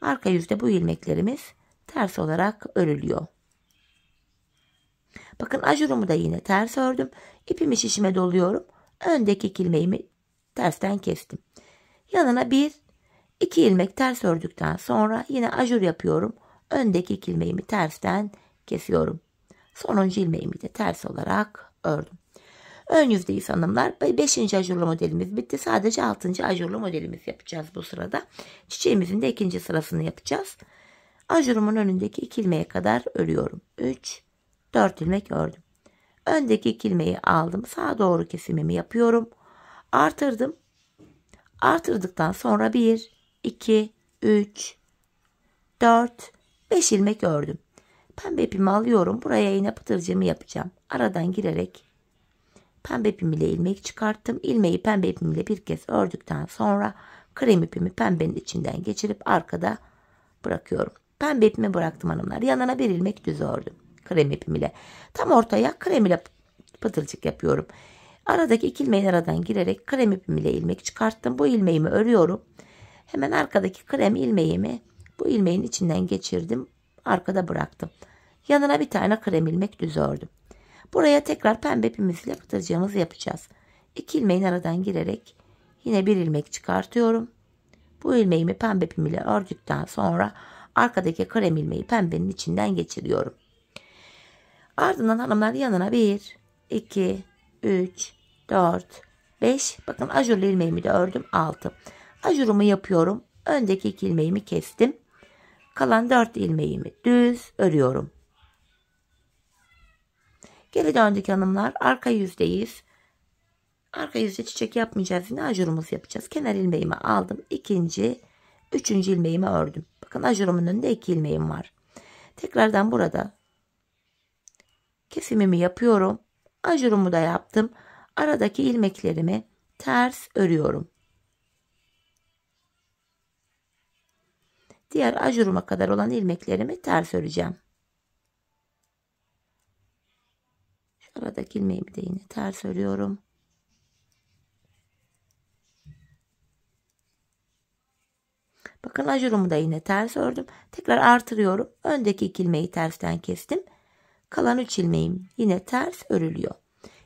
Arka yüzde bu ilmeklerimiz ters olarak örülüyor. Bakın ajurumu da yine ters ördüm. İpimi şişime doluyorum. Öndeki ilmeğimi tersten kestim. Yanına bir, iki ilmek ters ördükten sonra yine ajur yapıyorum. Öndeki ilmeğimi tersten kesiyorum. Sonuncu ilmeğimi de ters olarak ördüm. Ön yüzdeyi hanımlar. 5. ajurlu modelimiz bitti. Sadece 6. ajurlu modelimiz yapacağız bu sırada. Çiçeğimizin de ikinci sırasını yapacağız. Ajurumun önündeki iki ilmeğe kadar örüyorum. 3 4 ilmek ördüm. Öndeki iki ilmeği aldım. Sağa doğru kesimimi yapıyorum. Artırdım. Artırdıktan sonra 1, 2, 3, 4, 5 ilmek ördüm. Pembe ipimi alıyorum. Buraya iğne pıtırcığımı yapacağım. Aradan girerek pembe ipimle ilmek çıkarttım. İlmeği pembe ipimle bir kez ördükten sonra krem ipimi pembenin içinden geçirip arkada bırakıyorum. Pembe ipimi bıraktım hanımlar. Yanına bir ilmek düz ördüm krem ipim ile Tam ortaya krem ile pıtırcık yapıyorum. Aradaki iki ilmeğin aradan girerek krem ipim ile ilmek çıkarttım. Bu ilmeğimi örüyorum. Hemen arkadaki krem ilmeğimi bu ilmeğin içinden geçirdim. Arkada bıraktım. Yanına bir tane krem ilmek düz ördüm. Buraya tekrar pembe ipimizle pıtırcığımızı yapacağız. İki ilmeğin aradan girerek yine bir ilmek çıkartıyorum. Bu ilmeğimi pembe ipim ile ördükten sonra arkadaki krem ilmeği pembenin içinden geçiriyorum. Ardından hanımlar yanına 1, 2, 3, 4, 5. Bakın ajurlu ilmeğimi de ördüm. 6. Ajurumu yapıyorum. Öndeki iki ilmeğimi kestim. Kalan 4 ilmeğimi düz örüyorum. Geri döndük hanımlar. Arka yüzdeyiz. Arka yüzde çiçek yapmayacağız. Yine ajurumuzu yapacağız. Kenar ilmeğimi aldım. İkinci, üçüncü ilmeğimi ördüm. Bakın ajurumun önünde iki ilmeğim var. Tekrardan burada Kesimimi yapıyorum. Ajurumu da yaptım. Aradaki ilmeklerimi ters örüyorum. Diğer ajuruma kadar olan ilmeklerimi ters öreceğim. Şu aradaki ilmeğimi de yine ters örüyorum. Bakın ajurumu da yine ters ördüm. Tekrar artırıyorum. Öndeki iki ilmeği tersten kestim. Kalan üç ilmeğim yine ters örülüyor.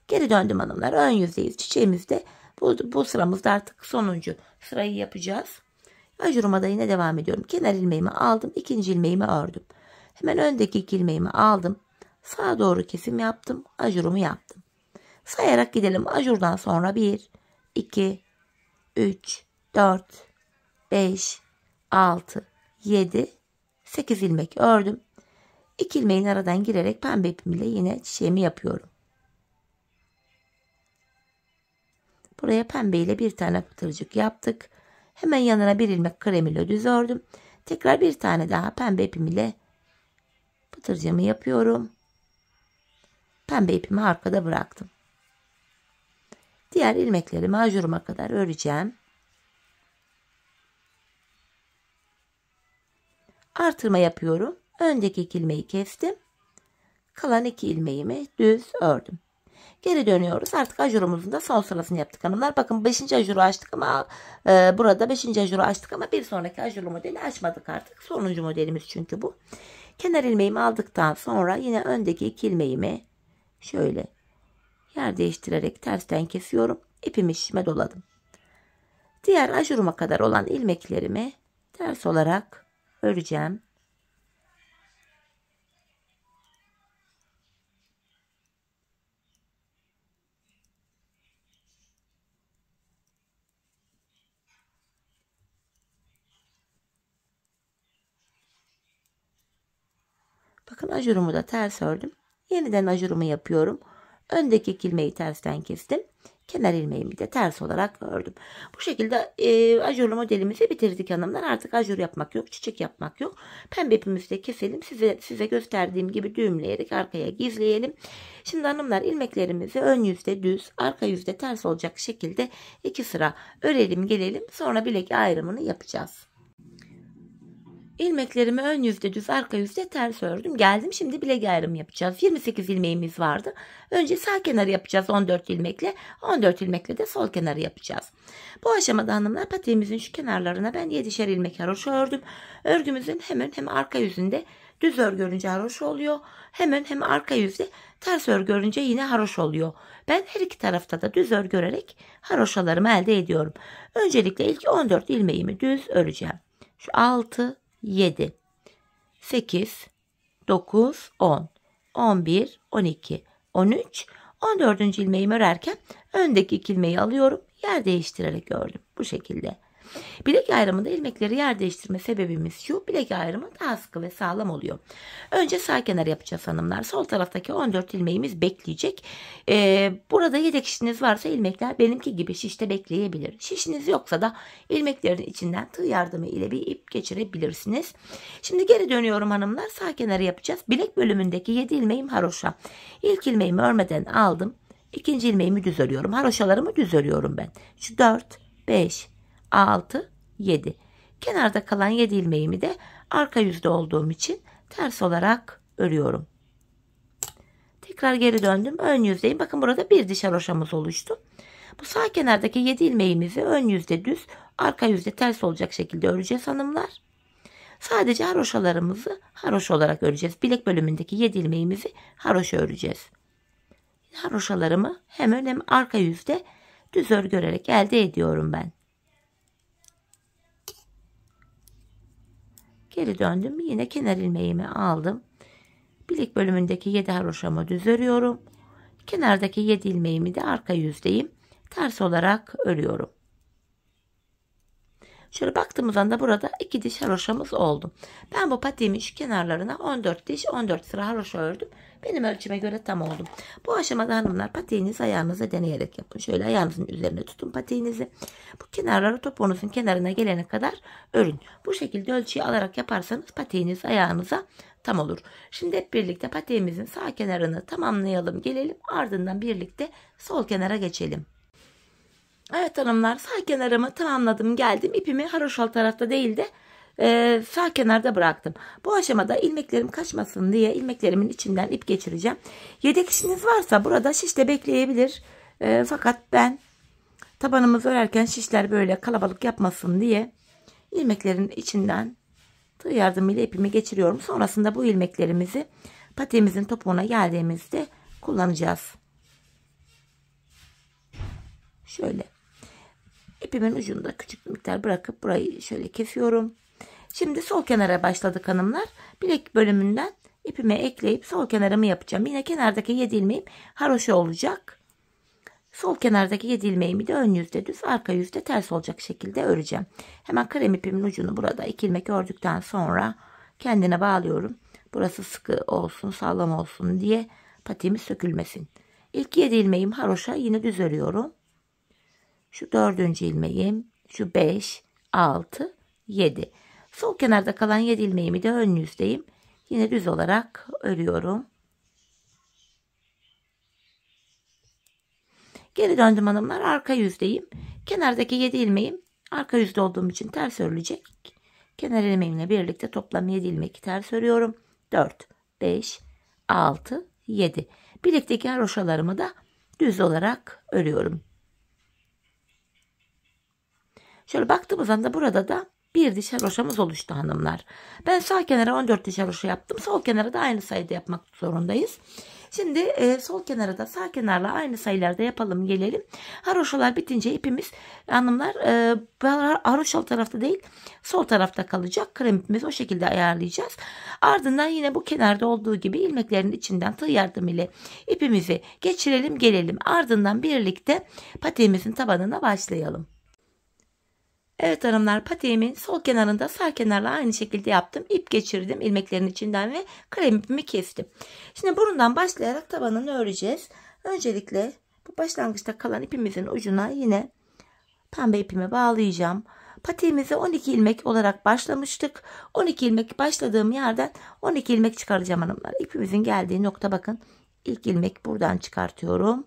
Geri döndüm hanımlar. Ön yüzdeyiz. Çiçeğimizde bu, bu sıramızda artık sonuncu sırayı yapacağız. Ajuruma da yine devam ediyorum. Kenar ilmeğimi aldım. ikinci ilmeğimi ördüm. Hemen öndeki iki ilmeğimi aldım. Sağa doğru kesim yaptım. Ajurumu yaptım. Sayarak gidelim. Ajurdan sonra 1, 2, 3, 4, 5, 6, 7, 8 ilmek ördüm. İki ilmeğin aradan girerek pembe ipimle yine çiçeğimi yapıyorum. Buraya pembe ile bir tane pıtırcık yaptık. Hemen yanına bir ilmek krem ile düz ördüm. Tekrar bir tane daha pembe ipim ile pıtırcığımı yapıyorum. Pembe ipimi arkada bıraktım. Diğer ilmekleri macuruma kadar öreceğim. Artırma yapıyorum. Öndeki iki ilmeği kestim. Kalan iki ilmeğimi düz ördüm. Geri dönüyoruz. Artık ajurumuzun da son sırasını yaptık hanımlar. Bakın 5. ajuru açtık ama e, burada 5. ajuru açtık ama bir sonraki ajuru modeli açmadık artık. Sonuncu modelimiz çünkü bu. Kenar ilmeğimi aldıktan sonra yine öndeki iki ilmeğimi şöyle yer değiştirerek tersten kesiyorum. İpimi şişime doladım. Diğer ajuruma kadar olan ilmeklerimi ters olarak öreceğim. ajurumu da ters ördüm. Yeniden ajurumu yapıyorum. Öndeki ilmeği tersten kestim. Kenar ilmeğimi de ters olarak ördüm. Bu şekilde e, ajurlu modelimizi bitirdik hanımlar. Artık ajur yapmak yok, çiçek yapmak yok. Pembe ipimizi de keselim. Size, size gösterdiğim gibi düğümleyerek arkaya gizleyelim. Şimdi hanımlar ilmeklerimizi ön yüzde düz, arka yüzde ters olacak şekilde iki sıra örelim gelelim. Sonra bilek ayrımını yapacağız ilmeklerimi ön yüzde düz arka yüzde ters ördüm. Geldim şimdi bilek ayrımı yapacağız. 28 ilmeğimiz vardı. Önce sağ kenarı yapacağız 14 ilmekle. 14 ilmekle de sol kenarı yapacağız. Bu aşamada hanımlar patiğimizin şu kenarlarına ben 7'şer ilmek haroşa ördüm. Örgümüzün hemen hem arka yüzünde düz örgü görünce haroş oluyor. Hemen hem arka yüzde ters örgü görünce yine haroş oluyor. Ben her iki tarafta da düz örgü örerek haroşalarımı elde ediyorum. Öncelikle ilk 14 ilmeğimi düz öreceğim. Şu 6 7, 8, 9, 10, 11, 12, 13, 14. ilmeğimi örerken öndeki ilmeği alıyorum. Yer değiştirerek ördüm. Bu şekilde. Bilek ayrımında ilmekleri yer değiştirme sebebimiz şu. Bilek ayrımı daha sıkı ve sağlam oluyor. Önce sağ kenar yapacağız hanımlar. Sol taraftaki 14 ilmeğimiz bekleyecek. Ee, burada yedek şişiniz varsa ilmekler benimki gibi şişte bekleyebilir. Şişiniz yoksa da ilmeklerin içinden tığ yardımı ile bir ip geçirebilirsiniz. Şimdi geri dönüyorum hanımlar. Sağ kenarı yapacağız. Bilek bölümündeki 7 ilmeğim haroşa. İlk ilmeğimi örmeden aldım. İkinci ilmeğimi düz örüyorum. Haroşalarımı düz örüyorum ben. Şu 4, 5, 6, 7. Kenarda kalan 7 ilmeğimi de arka yüzde olduğum için ters olarak örüyorum. Tekrar geri döndüm. Ön yüzdeyim. Bakın burada bir diş haroşamız oluştu. Bu sağ kenardaki 7 ilmeğimizi ön yüzde düz, arka yüzde ters olacak şekilde öreceğiz hanımlar. Sadece haroşalarımızı haroş olarak öreceğiz. Bilek bölümündeki 7 ilmeğimizi haroşa öreceğiz. Haroşalarımı hem ön hem arka yüzde düz örgü örerek elde ediyorum ben. Geri döndüm. Yine kenar ilmeğimi aldım. Bilik bölümündeki 7 haroşamı düz örüyorum. Kenardaki 7 ilmeğimi de arka yüzdeyim. Ters olarak örüyorum. Şöyle baktığımızda da burada 2 diş haroşamız oldu. Ben bu patiğimin şu kenarlarına 14 diş 14 sıra haroşa ördüm. Benim ölçüme göre tam oldu. Bu aşamada hanımlar patiğinizi ayağınıza deneyerek yapın. Şöyle ayağınızın üzerine tutun patiğinizi. Bu kenarları topuğunuzun kenarına gelene kadar örün. Bu şekilde ölçüyü alarak yaparsanız patiğiniz ayağınıza tam olur. Şimdi hep birlikte patiğimizin sağ kenarını tamamlayalım gelelim. Ardından birlikte sol kenara geçelim. Evet hanımlar sağ kenarımı tamamladım geldim. ipimi haroşal tarafta değil de e, sağ kenarda bıraktım. Bu aşamada ilmeklerim kaçmasın diye ilmeklerimin içinden ip geçireceğim. Yedek işiniz varsa burada şişte bekleyebilir. E, fakat ben tabanımızı örerken şişler böyle kalabalık yapmasın diye ilmeklerin içinden tığ yardımıyla ipimi geçiriyorum. Sonrasında bu ilmeklerimizi patiğimizin topuğuna geldiğimizde kullanacağız. Şöyle Ipimin ucunda küçük bir miktar bırakıp burayı şöyle kesiyorum. Şimdi sol kenara başladık hanımlar. Bilek bölümünden ipime ekleyip sol kenarımı yapacağım. Yine kenardaki 7 ilmeğim haroşa olacak. Sol kenardaki 7 ilmeğimi de ön yüzde düz arka yüzde ters olacak şekilde öreceğim. Hemen krem ipimin ucunu burada 2 ilmek ördükten sonra kendine bağlıyorum. Burası sıkı olsun sağlam olsun diye patiğimiz sökülmesin. İlk 7 ilmeğim haroşa yine düz örüyorum. Şu dördüncü ilmeğim, şu beş, altı, yedi. Sol kenarda kalan yedi ilmeğimi de ön yüzdeyim. Yine düz olarak örüyorum. Geri döndüm hanımlar. Arka yüzdeyim. Kenardaki 7 ilmeğim arka yüzde olduğum için ters örülecek. Kenar ilmeğimle birlikte toplam 7 ilmek ters örüyorum. 4, 5, 6, 7. Birlikteki haroşalarımı da düz olarak örüyorum. Şöyle baktığımız anda burada da bir diş haroşamız oluştu hanımlar. Ben sağ kenara 14 diş haroşa yaptım. Sol kenara da aynı sayıda yapmak zorundayız. Şimdi e, sol kenara da sağ kenarla aynı sayılarda yapalım gelelim. Haroşalar bitince ipimiz hanımlar e, haroşalı tarafta değil sol tarafta kalacak. Krem ipimizi o şekilde ayarlayacağız. Ardından yine bu kenarda olduğu gibi ilmeklerin içinden tığ yardımı ile ipimizi geçirelim gelelim. Ardından birlikte patiğimizin tabanına başlayalım. Evet hanımlar patiğimin sol kenarında sağ kenarla aynı şekilde yaptım. İp geçirdim ilmeklerin içinden ve kalem ipimi kestim. Şimdi burundan başlayarak tabanını öreceğiz. Öncelikle bu başlangıçta kalan ipimizin ucuna yine pembe ipimi bağlayacağım. Patiğimizi 12 ilmek olarak başlamıştık. 12 ilmek başladığım yerden 12 ilmek çıkaracağım hanımlar. İpimizin geldiği nokta bakın. İlk ilmek buradan çıkartıyorum.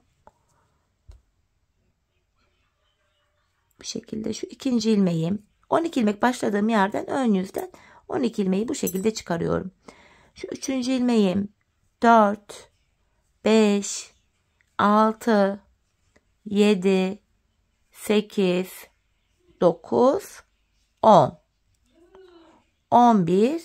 bu şekilde şu ikinci ilmeği 12 ilmek başladığım yerden ön yüzden 12 ilmeği bu şekilde çıkarıyorum. Şu üçüncü ilmeğim 4 5 6 7 8 9 10 11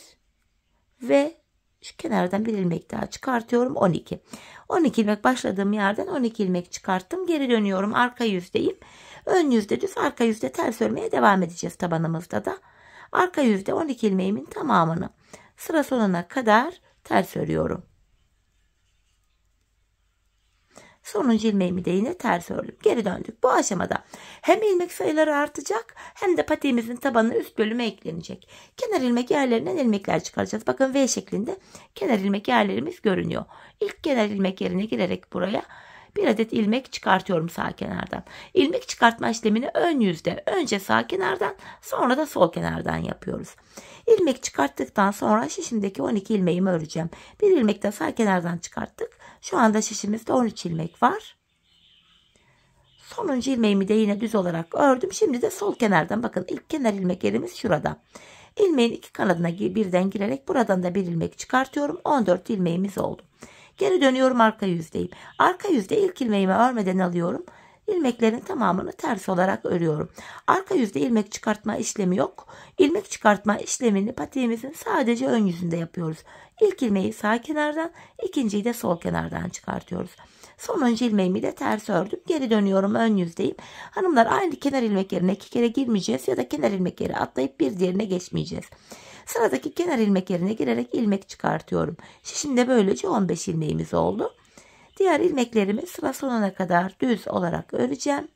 ve şu kenardan bir ilmek daha çıkartıyorum 12 12 ilmek başladığım yerden 12 ilmek çıkarttım geri dönüyorum arka yüzdeyim Ön yüzde düz arka yüzde ters örmeye devam edeceğiz tabanımızda da. Arka yüzde 12 ilmeğimin tamamını sıra sonuna kadar ters örüyorum. Sonuncu ilmeğimi de yine ters ördüm. Geri döndük. Bu aşamada hem ilmek sayıları artacak hem de patiğimizin tabanı üst bölüme eklenecek. Kenar ilmek yerlerinden ilmekler çıkaracağız. Bakın V şeklinde kenar ilmek yerlerimiz görünüyor. İlk kenar ilmek yerine girerek buraya bir adet ilmek çıkartıyorum sağ kenardan. İlmek çıkartma işlemini ön yüzde önce sağ kenardan sonra da sol kenardan yapıyoruz. İlmek çıkarttıktan sonra şişimdeki 12 ilmeğimi öreceğim. Bir ilmek de sağ kenardan çıkarttık. Şu anda şişimizde 13 ilmek var. Sonuncu ilmeğimi de yine düz olarak ördüm. Şimdi de sol kenardan bakın ilk kenar ilmek yerimiz şurada. İlmeğin iki kanadına birden girerek buradan da bir ilmek çıkartıyorum. 14 ilmeğimiz oldu. Geri dönüyorum arka yüzdeyim. Arka yüzde ilk ilmeğimi örmeden alıyorum. İlmeklerin tamamını ters olarak örüyorum. Arka yüzde ilmek çıkartma işlemi yok. İlmek çıkartma işlemini patiğimizin sadece ön yüzünde yapıyoruz. İlk ilmeği sağ kenardan, ikinciyi de sol kenardan çıkartıyoruz. Sonuncu ilmeğimi de ters ördüm. Geri dönüyorum ön yüzdeyim. Hanımlar aynı kenar ilmek yerine iki kere girmeyeceğiz ya da kenar ilmek yeri atlayıp bir diğerine geçmeyeceğiz. Sıradaki kenar ilmek yerine girerek ilmek çıkartıyorum. Şimdi böylece 15 ilmeğimiz oldu. Diğer ilmeklerimi sıra sonuna kadar düz olarak öreceğim.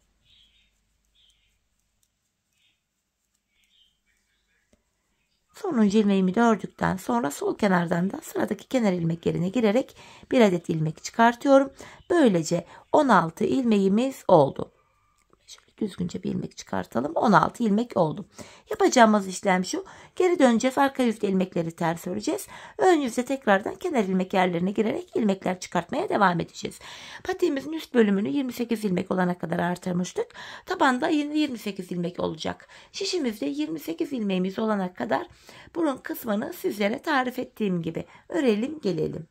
Sonuncu ilmeğimi de ördükten sonra sol kenardan da sıradaki kenar ilmek yerine girerek bir adet ilmek çıkartıyorum. Böylece 16 ilmeğimiz oldu düzgünce bir ilmek çıkartalım. 16 ilmek oldu. Yapacağımız işlem şu. Geri döneceğiz. Arka yüzde ilmekleri ters öreceğiz. Ön yüzde tekrardan kenar ilmek yerlerine girerek ilmekler çıkartmaya devam edeceğiz. Patiğimizin üst bölümünü 28 ilmek olana kadar artırmıştık. Tabanda yine 28 ilmek olacak. Şişimizde 28 ilmeğimiz olana kadar bunun kısmını sizlere tarif ettiğim gibi örelim gelelim.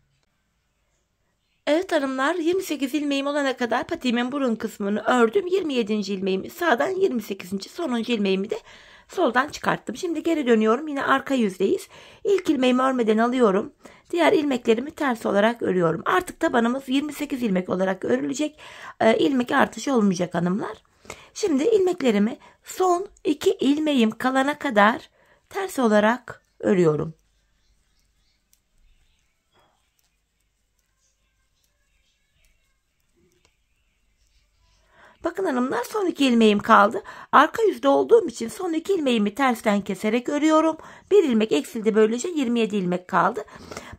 Evet hanımlar 28 ilmeğim olana kadar patiğimin burun kısmını ördüm. 27. ilmeğimi sağdan 28. sonuncu ilmeğimi de soldan çıkarttım. Şimdi geri dönüyorum yine arka yüzdeyiz. İlk ilmeğimi örmeden alıyorum. Diğer ilmeklerimi ters olarak örüyorum. Artık tabanımız 28 ilmek olarak örülecek. E, ilmek artışı olmayacak hanımlar. Şimdi ilmeklerimi son 2 ilmeğim kalana kadar ters olarak örüyorum. Bakın hanımlar son iki ilmeğim kaldı. Arka yüzde olduğum için son iki ilmeğimi tersten keserek örüyorum. Bir ilmek eksildi böylece 27 ilmek kaldı.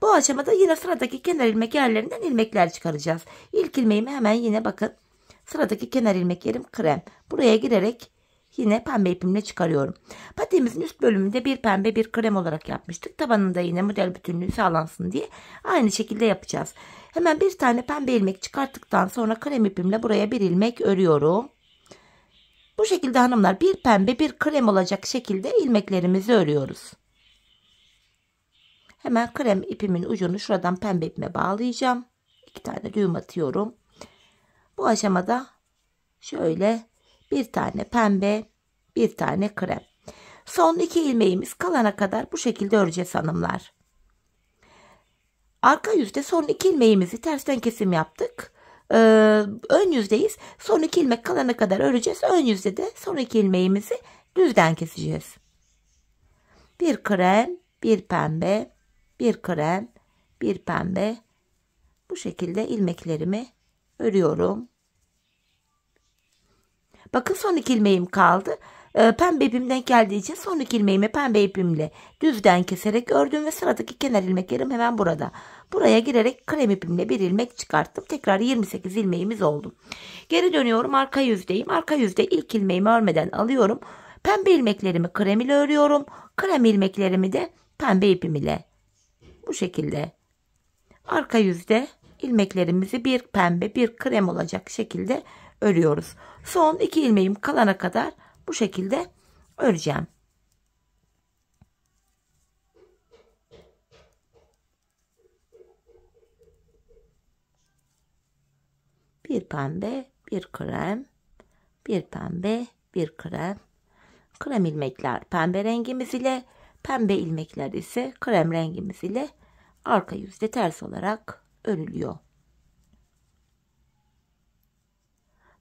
Bu aşamada yine sıradaki kenar ilmek yerlerinden ilmekler çıkaracağız. İlk ilmeğimi hemen yine bakın. Sıradaki kenar ilmek yerim krem. Buraya girerek yine pembe ipimle çıkarıyorum. Patiğimizin üst bölümünde bir pembe bir krem olarak yapmıştık. Tabanında yine model bütünlüğü sağlansın diye aynı şekilde yapacağız. Hemen bir tane pembe ilmek çıkarttıktan sonra krem ipimle buraya bir ilmek örüyorum. Bu şekilde hanımlar bir pembe bir krem olacak şekilde ilmeklerimizi örüyoruz. Hemen krem ipimin ucunu şuradan pembe ipime bağlayacağım. İki tane düğüm atıyorum. Bu aşamada şöyle bir tane pembe, bir tane krem. Son iki ilmeğimiz kalana kadar bu şekilde öreceğiz hanımlar. Arka yüzde son iki ilmeğimizi tersten kesim yaptık. Ee, ön yüzdeyiz. Son iki ilmek kalana kadar öreceğiz. Ön yüzde de son iki ilmeğimizi düzden keseceğiz. Bir krem, bir pembe, bir krem, bir pembe. Bu şekilde ilmeklerimi örüyorum. Bakın son iki ilmeğim kaldı. Ee, pembe ipimden geldiği için son iki ilmeğimi pembe ipimle düzden keserek ördüm ve sıradaki kenar ilmek yerim hemen burada. Buraya girerek krem ipimle bir ilmek çıkarttım. Tekrar 28 ilmeğimiz oldu. Geri dönüyorum arka yüzdeyim. Arka yüzde ilk ilmeğimi örmeden alıyorum. Pembe ilmeklerimi krem ile örüyorum. Krem ilmeklerimi de pembe ipim ile. Bu şekilde. Arka yüzde ilmeklerimizi bir pembe bir krem olacak şekilde örüyoruz. Son iki ilmeğim kalana kadar bu şekilde öreceğim. Bir pembe, bir krem, bir pembe, bir krem. Krem ilmekler pembe rengimiz ile, pembe ilmekler ise krem rengimiz ile arka yüzde ters olarak örülüyor.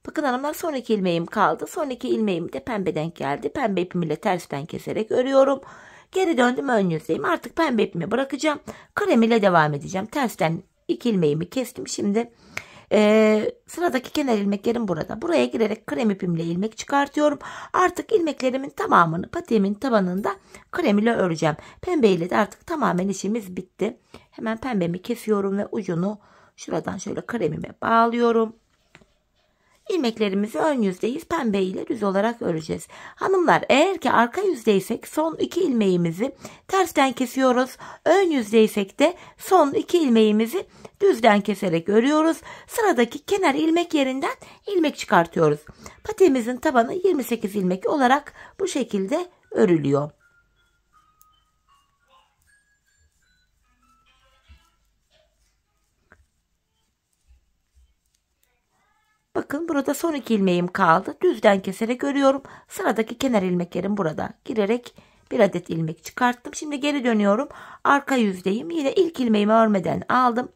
Bakın hanımlar sonraki ilmeğim kaldı. Sonraki ilmeğim de pembe denk geldi. Pembe ipimle tersten keserek örüyorum. Geri döndüm ön yüzeyim. Artık pembe ipimi bırakacağım. Krem ile devam edeceğim. Tersten iki ilmeğimi kestim. Şimdi e, sıradaki kenar ilmeklerim burada. Buraya girerek krem ipimle ilmek çıkartıyorum. Artık ilmeklerimin tamamını patiğimin tabanında krem ile öreceğim. Pembe ile de artık tamamen işimiz bitti. Hemen pembemi kesiyorum ve ucunu şuradan şöyle kremime bağlıyorum ilmeklerimizi ön yüzdeyiz pembe ile düz olarak öreceğiz. Hanımlar eğer ki arka yüzdeysek son iki ilmeğimizi tersten kesiyoruz. Ön yüzdeysek de son iki ilmeğimizi düzden keserek örüyoruz. Sıradaki kenar ilmek yerinden ilmek çıkartıyoruz. Patemizin tabanı 28 ilmek olarak bu şekilde örülüyor. Bakın burada son iki ilmeğim kaldı. Düzden keserek örüyorum. Sıradaki kenar ilmeklerim burada. Girerek bir adet ilmek çıkarttım. Şimdi geri dönüyorum. Arka yüzdeyim. Yine ilk ilmeğimi örmeden aldım.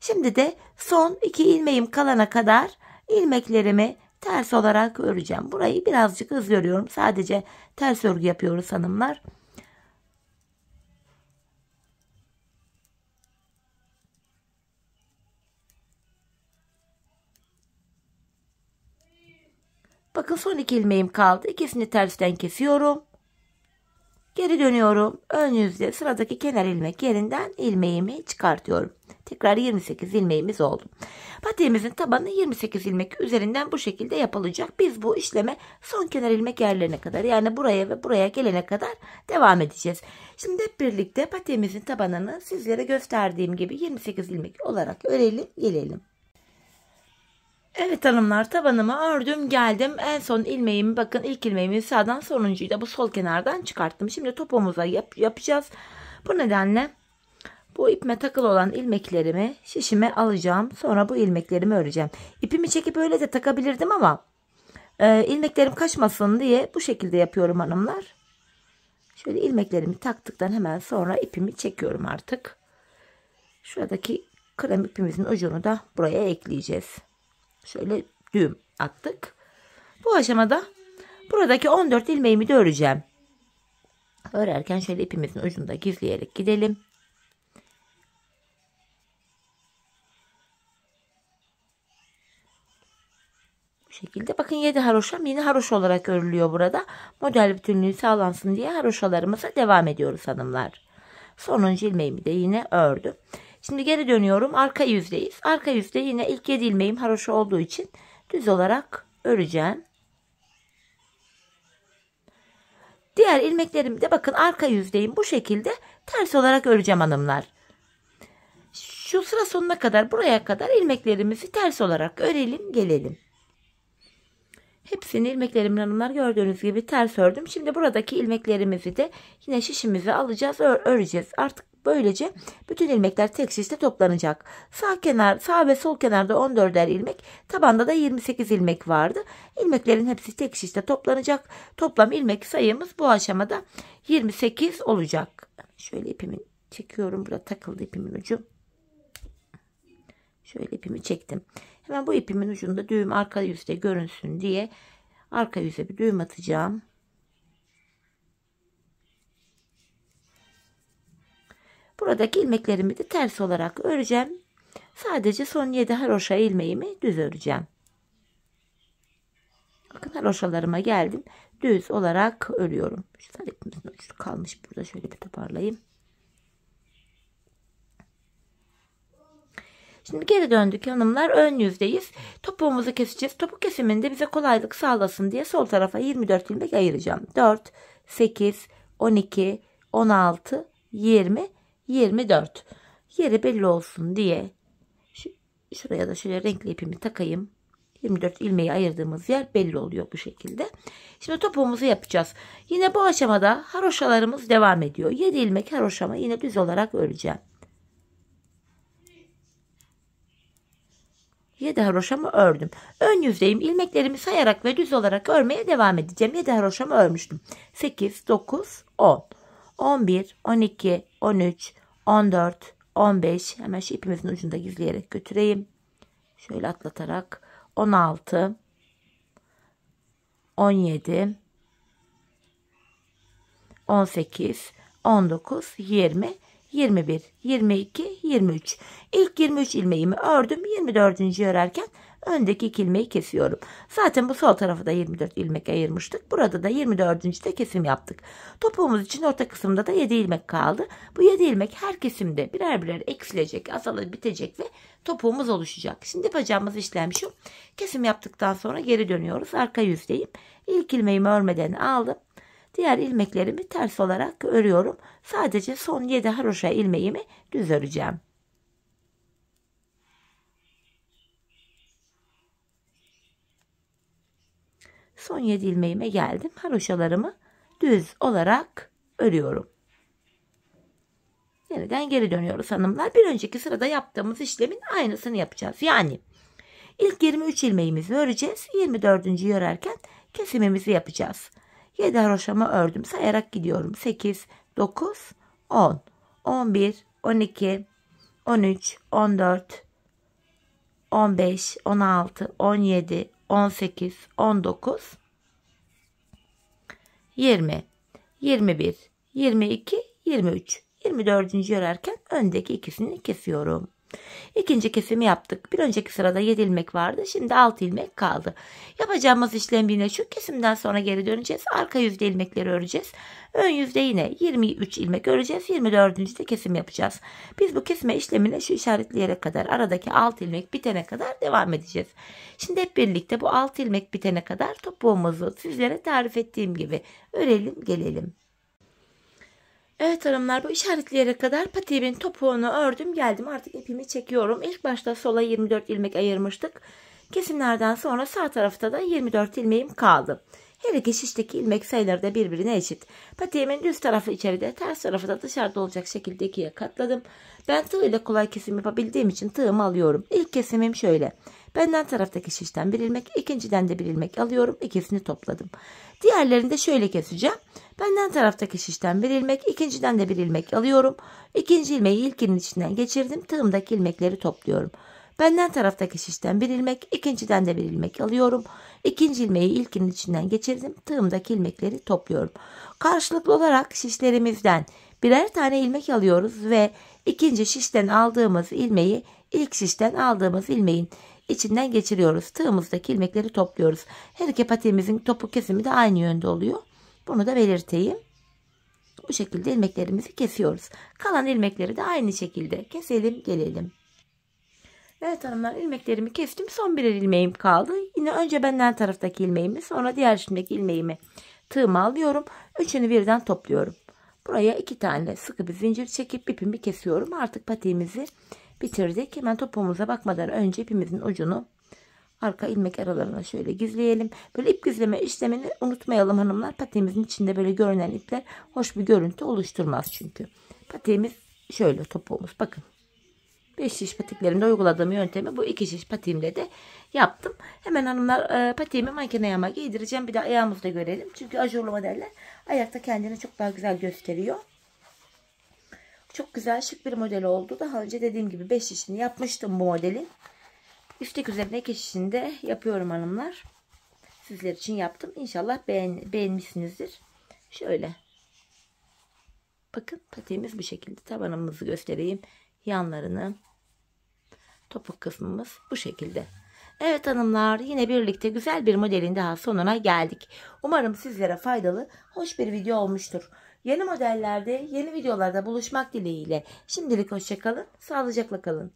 Şimdi de son iki ilmeğim kalana kadar ilmeklerimi ters olarak öreceğim. Burayı birazcık hızlı örüyorum. Sadece ters örgü yapıyoruz hanımlar. Bakın son iki ilmeğim kaldı. İkisini tersten kesiyorum. Geri dönüyorum. Ön yüzde sıradaki kenar ilmek yerinden ilmeğimi çıkartıyorum. Tekrar 28 ilmeğimiz oldu. Patiğimizin tabanı 28 ilmek üzerinden bu şekilde yapılacak. Biz bu işleme son kenar ilmek yerlerine kadar yani buraya ve buraya gelene kadar devam edeceğiz. Şimdi hep birlikte patiğimizin tabanını sizlere gösterdiğim gibi 28 ilmek olarak örelim, gelelim. Evet hanımlar tabanımı ördüm geldim. En son ilmeğimi bakın ilk ilmeğimi sağdan sonuncuyu da bu sol kenardan çıkarttım. Şimdi topuğumuza yap yapacağız. Bu nedenle bu ipme takılı olan ilmeklerimi şişime alacağım. Sonra bu ilmeklerimi öreceğim. İpimi çekip öyle de takabilirdim ama e, ilmeklerim kaçmasın diye bu şekilde yapıyorum hanımlar. Şöyle ilmeklerimi taktıktan hemen sonra ipimi çekiyorum artık. Şuradaki krem ipimizin ucunu da buraya ekleyeceğiz. Şöyle düğüm attık. Bu aşamada buradaki 14 ilmeğimi de öreceğim. Örerken şöyle ipimizin ucunu da gizleyerek gidelim. Bu şekilde bakın 7 haroşam yine haroş olarak örülüyor burada. Model bütünlüğü sağlansın diye haroşalarımıza devam ediyoruz hanımlar. Sonuncu ilmeğimi de yine ördüm. Şimdi geri dönüyorum. Arka yüzdeyiz. Arka yüzde yine ilk yedi ilmeğim haroşa olduğu için düz olarak öreceğim. Diğer ilmeklerimde bakın arka yüzdeyim. Bu şekilde ters olarak öreceğim hanımlar. Şu sıra sonuna kadar buraya kadar ilmeklerimizi ters olarak örelim gelelim. Hepsini ilmeklerimin hanımlar gördüğünüz gibi ters ördüm. Şimdi buradaki ilmeklerimizi de yine şişimize alacağız, öreceğiz. Artık Böylece bütün ilmekler tek şişte toplanacak. Sağ kenar, sağ ve sol kenarda 14'er ilmek, tabanda da 28 ilmek vardı. İlmeklerin hepsi tek şişte toplanacak. Toplam ilmek sayımız bu aşamada 28 olacak. Şöyle ipimi çekiyorum. Burada takıldı ipimin ucu. Şöyle ipimi çektim. Hemen bu ipimin ucunda düğüm arka yüzde görünsün diye arka yüze bir düğüm atacağım. Buradaki ilmeklerimi de ters olarak öreceğim. Sadece son 7 haroşa ilmeğimi düz öreceğim. Bakın haroşalarıma geldim. Düz olarak örüyorum. Şu sarıkımızın ucu kalmış burada. Şöyle bir toparlayayım. Şimdi geri döndük hanımlar. Ön yüzdeyiz. Topuğumuzu keseceğiz. Topuk kesiminde bize kolaylık sağlasın diye sol tarafa 24 ilmek ayıracağım. 4, 8, 12, 16, 20 24. Yeri belli olsun diye şuraya da şöyle renkli ipimi takayım. 24 ilmeği ayırdığımız yer belli oluyor bu şekilde. Şimdi topuğumuzu yapacağız. Yine bu aşamada haroşalarımız devam ediyor. 7 ilmek haroşama yine düz olarak öreceğim. 7 haroşamı ördüm. Ön yüzeyim ilmeklerimi sayarak ve düz olarak örmeye devam edeceğim. 7 haroşamı örmüştüm. 8, 9, 10. 11, 12, 13, 14, 15 hemen şu ipimizin ucunda gizleyerek götüreyim. Şöyle atlatarak 16, 17, 18, 19, 20, 21, 22, 23. İlk 23 ilmeğimi ördüm. 24. örerken öndeki iki ilmeği kesiyorum. Zaten bu sol tarafı da 24 ilmek ayırmıştık. Burada da 24. de kesim yaptık. Topuğumuz için orta kısımda da 7 ilmek kaldı. Bu 7 ilmek her kesimde birer birer eksilecek, azalı bitecek ve topuğumuz oluşacak. Şimdi bacağımız işlem şu. Kesim yaptıktan sonra geri dönüyoruz. Arka yüzdeyim. İlk ilmeğimi örmeden aldım. Diğer ilmeklerimi ters olarak örüyorum. Sadece son 7 haroşa ilmeğimi düz öreceğim. son 7 ilmeğime geldim. Haroşalarımı düz olarak örüyorum. Yeniden geri dönüyoruz hanımlar. Bir önceki sırada yaptığımız işlemin aynısını yapacağız. Yani ilk 23 ilmeğimizi öreceğiz. 24. örerken kesimimizi yapacağız. 7 haroşamı ördüm. Sayarak gidiyorum. 8, 9, 10, 11, 12, 13, 14, 15, 16, 17, 18, 19, 20, 21, 22, 23, 24. örerken öndeki ikisini kesiyorum. İkinci kesimi yaptık. Bir önceki sırada 7 ilmek vardı. Şimdi 6 ilmek kaldı. Yapacağımız işlem yine şu kesimden sonra geri döneceğiz. Arka yüzde ilmekleri öreceğiz. Ön yüzde yine 23 ilmek öreceğiz. 24. de kesim yapacağız. Biz bu kesme işlemine şu işaretleyerek kadar aradaki 6 ilmek bitene kadar devam edeceğiz. Şimdi hep birlikte bu 6 ilmek bitene kadar topuğumuzu sizlere tarif ettiğim gibi örelim gelelim. Evet hanımlar bu işaretli yere kadar patiğimin topuğunu ördüm geldim artık ipimi çekiyorum. İlk başta sola 24 ilmek ayırmıştık. Kesimlerden sonra sağ tarafta da 24 ilmeğim kaldı. Her iki şişteki ilmek sayıları da birbirine eşit. Patiğimin düz tarafı içeride, ters tarafı da dışarıda olacak şekilde ikiye katladım. Ben tığ ile kolay kesim yapabildiğim için tığımı alıyorum. İlk kesimim şöyle. Benden taraftaki şişten bir ilmek, ikinciden de bir ilmek alıyorum. İkisini topladım. Diğerlerini de şöyle keseceğim. Benden taraftaki şişten bir ilmek, ikinciden de bir ilmek alıyorum. İkinci ilmeği ilkinin içinden geçirdim. Tığımdaki ilmekleri topluyorum. Benden taraftaki şişten bir ilmek, ikinciden de bir ilmek alıyorum. İkinci ilmeği ilkinin içinden geçirdim. Tığımdaki ilmekleri topluyorum. Karşılıklı olarak şişlerimizden birer tane ilmek alıyoruz ve ikinci şişten aldığımız ilmeği ilk şişten aldığımız ilmeğin içinden geçiriyoruz. Tığımızdaki ilmekleri topluyoruz. Her iki patiğimizin topuk kesimi de aynı yönde oluyor. Bunu da belirteyim. Bu şekilde ilmeklerimizi kesiyoruz. Kalan ilmekleri de aynı şekilde keselim gelelim. Evet hanımlar ilmeklerimi kestim. Son birer ilmeğim kaldı. Yine önce benden taraftaki ilmeğimi sonra diğer şimdiki ilmeğimi tığıma alıyorum. Üçünü birden topluyorum. Buraya iki tane sıkı bir zincir çekip ipimi kesiyorum. Artık patiğimizi bitirdik. Hemen topuğumuza bakmadan önce ipimizin ucunu arka ilmek aralarına şöyle gizleyelim. Böyle ip gizleme işlemini unutmayalım hanımlar. Patiğimizin içinde böyle görünen ipler hoş bir görüntü oluşturmaz çünkü. Patiğimiz şöyle topuğumuz bakın. 5 şiş patiklerimde uyguladığım yöntemi bu 2 şiş patiğimde de yaptım. Hemen hanımlar e, patiğimi makine ayağıma giydireceğim. Bir de ayağımızda görelim. Çünkü ajurlu modeller ayakta kendini çok daha güzel gösteriyor. Çok güzel şık bir model oldu. Daha önce dediğim gibi 5 işini yapmıştım bu modelin. Üstek üzerine 2 yapıyorum hanımlar. Sizler için yaptım. İnşallah beğen, beğenmişsinizdir. Şöyle. Bakın patiğimiz bu şekilde. Tabanımızı göstereyim. Yanlarını. Topuk kısmımız bu şekilde. Evet hanımlar yine birlikte güzel bir modelin daha sonuna geldik. Umarım sizlere faydalı, hoş bir video olmuştur. Yeni modellerde, yeni videolarda buluşmak dileğiyle. Şimdilik hoşçakalın, sağlıcakla kalın.